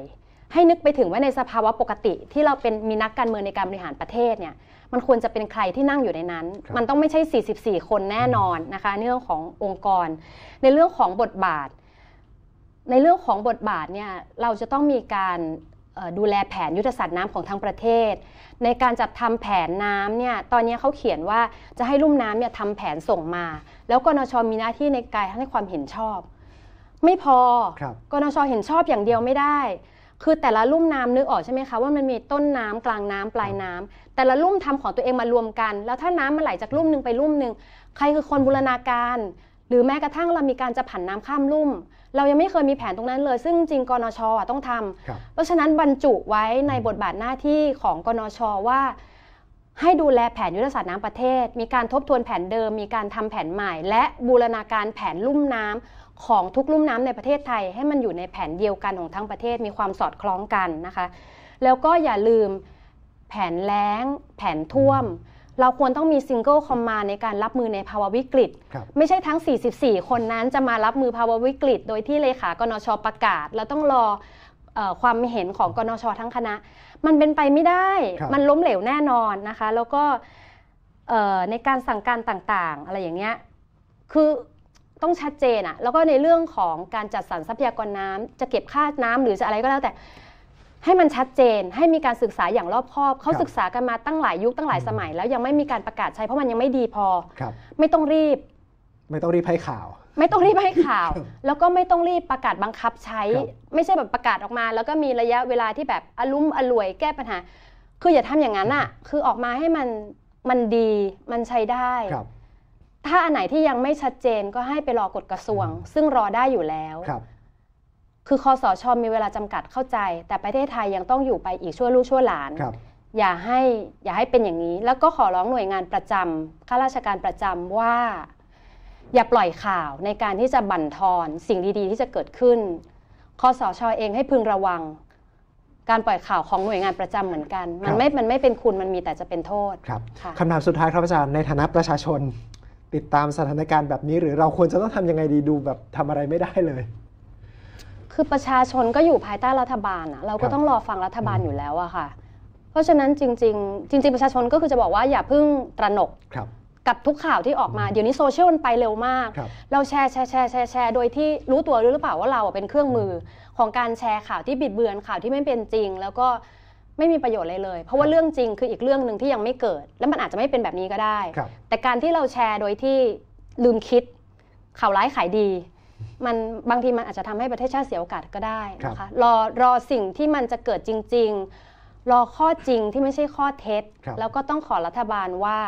ให้นึกไปถึงว่าในสภาวะปกติ ที่เราเป็นมีนักการเมืองในการบริหารประเทศเนี่ยมันควรจะเป็นใครที่นั่งอยู่ในนั้น มันต้องไม่ใช่ 44 คนแน่นอนนะคะในเรื่องขององค์กร ในเรื่องของบทบาท ในเรื่องของบทบาทเนี่ยเราจะต้องมีการดูแลแผนยุทธศาสตร์น้ำของทั้งประเทศ ในการจัดทำแผนน้ำเนี่ยตอนนี้เขาเขียนว่าจะให้ลุ่มน้ำเนี่ยทำแผนส่งมา แล้วกนชมีหน้าที่ในการให้ความเห็นชอบไม่พอ กนช เห็นชอบอย่างเดียวไม่ได้ คือแต่ละลุ่มน้ำนึกออกใช่ไหมคะว่ามันมีต้นน้ำกลางน้ำปลายน้ำ แต่ละลุ่มทำของตัวเองมารวมกัน แล้วถ้าน้ำมันไหลจากลุ่มหนึ่งไปลุ่มหนึ่ง ใครคือคนบูรณาการ หรือแม้กระทั่งเรามีการจะผันน้ำข้ามลุ่ม เรายังไม่เคยมีแผนตรงนั้นเลย ซึ่งจริง กนชต้องทำเพราะฉะนั้นบรรจุไว้ในบทบาทหน้าที่ของ กนช ว่า ให้ดูแลแผนยุทธศาสตร์น้ำประเทศ มีการทบทวนแผนเดิม มีการทำแผนใหม่ และบูรณาการแผนลุ่มน้ำของทุกลุ่มน้ำในประเทศไทยให้มันอยู่ในแผนเดียวกันของทั้งประเทศมีความสอดคล้องกันนะคะ แล้วก็อย่าลืมแผนแล้ง แผนท่วม เราควรต้องมีซิงเกิลคอมมาในการรับมือในภาวะวิกฤตไม่ใช่ทั้ง 44 คนนั้นจะมารับมือภาวะวิกฤต โดยที่เลขากนชประกาศ แล้วต้องรอความเห็นของกนช ทั้งคณะ มันเป็นไปไม่ได้ มันล้มเหลวแน่นอนนะคะ แล้วก็ในการสั่งการต่างๆ อะไรอย่างเงี้ยคือต้องชัดเจนอะแล้วก็ในเรื่องของการจัดสรรทรัพยากรน้ำ จะเก็บค่าน้ำหรือจะอะไรก็แล้วแต่ ให้มันชัดเจนให้มีการศึกษาอย่างรอบคอบเขาศึกษากันมาตั้งหลายยุคตั้งหลายสมัย แล้วยังไม่มีการประกาศใช้ เพราะมันยังไม่ดีพอไม่ต้องรีบ ไม่ต้องรีบให้ข่าว ไม่ต้องรีบให้ข่าว แล้วก็ไม่ต้องรีบประกาศบังคับใช้ ไม่ใช่แบบประกาศออกมา แล้วก็มีระยะเวลาที่แบบอลุ่มอรวยแก้ปัญหาคืออย่าทำอย่างนั้นอะคือออกมาให้มันมันดีมันใช้ได้ถ้าอันไหนที่ยังไม่ชัดเจนก็ให้ไปรอกฎกระทรวง ซึ่งรอได้อยู่แล้ว ครับ คือคอสชมีเวลาจำกัดเข้าใจ แต่ประเทศไทยยังต้องอยู่ไปอีกชั่วลูกชั่วหลาน ครับ อย่าให้ อย่าให้เป็นอย่างนี้ แล้วก็ขอร้องหน่วยงานประจำข้าราชการประจำว่าอย่าปล่อยข่าวในการที่จะบั่นทอนสิ่งดีๆ ที่จะเกิดขึ้นคอสชเองให้พึงระวัง การปล่อยข่าวของหน่วยงานประจำเหมือนกันมันไม่ มันไม่เป็นคุณมันมีแต่จะเป็นโทษ ครับคำถามสุดท้ายครับอาจารย์ในฐานะประชาชนติดตามสถานการณ์แบบนี้หรือเราควรจะต้องทำยังไงดีดูแบบทำอะไรไม่ได้เลย คือประชาชนก็อยู่ภายใต้รัฐบาลอะเราก็ต้องรอฟังรัฐบาลอยู่แล้วอะค่ะ เพราะฉะนั้นจริง ๆ จริง ๆ ประชาชนก็คือจะบอกว่าอย่าเพิ่งตระหนก กับทุกข่าวที่ออกมาเดี๋ยวนี้โซเชียลมันไปเร็วมาก เราแชร์แชร์แชร์แชร์แชร์โดยที่รู้ตัวหรือเปล่าว่าเราเป็นเครื่องมือของการแชร์ข่าวที่บิดเบือนข่าวที่ไม่เป็นจริง แล้วก็ไม่มีประโยชน์เลยเลยเพราะว่าเรื่องจริงคืออีกเรื่องหนึ่งที่ยังไม่เกิด แล้วมันอาจจะไม่เป็นแบบนี้ก็ได้ แต่การที่เราแชร์โดยที่ลืมคิด ข่าวร้ายขายดี มันบางทีมันอาจจะทำให้ประเทศชาติเสียโอกาสก็ได้นะคะรอรอสิ่งที่มันจะเกิดจริง ๆ รอข้อจริงที่ไม่ใช่ข้อเท็จแล้วก็ต้องขอรัฐบาลว่า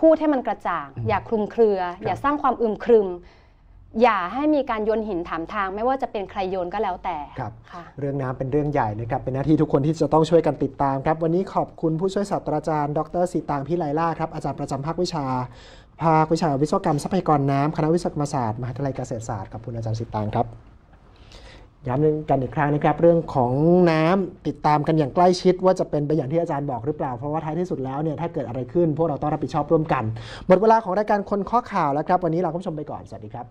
พูดให้มันกระจ่างอย่าคลุมเครืออย่าสร้างความอึมครึมอย่าให้มีการโยนหินถามทาง ไม่ว่าจะเป็นใครโยนก็แล้วแต่ ครับ เรื่องน้ำเป็นเรื่องใหญ่นะครับ เป็นหน้าที่ทุกคนที่จะต้องช่วยกันติดตามครับวันนี้ขอบคุณผู้ช่วยศาสตราจารย์ดรสีตางพิไลล่าครับอาจารย์ประจำภาควิชาภาควิชาวิศวกรรมทรัพยากรน้ำคณะวิศวกรรมศาสตร์มหาวิทยาลัยเกษตรศาสตร์กับคุณอาจารย์สีตางครับ ย้ำกันอีกครั้งนะครับเรื่องของน้ำติดตามกันอย่างใกล้ชิดว่าจะเป็นไปอย่างที่อาจารย์บอกหรือเปล่าเพราะว่าท้ายที่สุดแล้วเนี่ยถ้าเกิดอะไรขึ้นพวกเราต้องรับผิดชอบร่วมกันหมดเวลาของรายการคนข้อข่าวแล้วครับวันนี้ราคุณผู้ชมไปก่อนสวัสดีครับ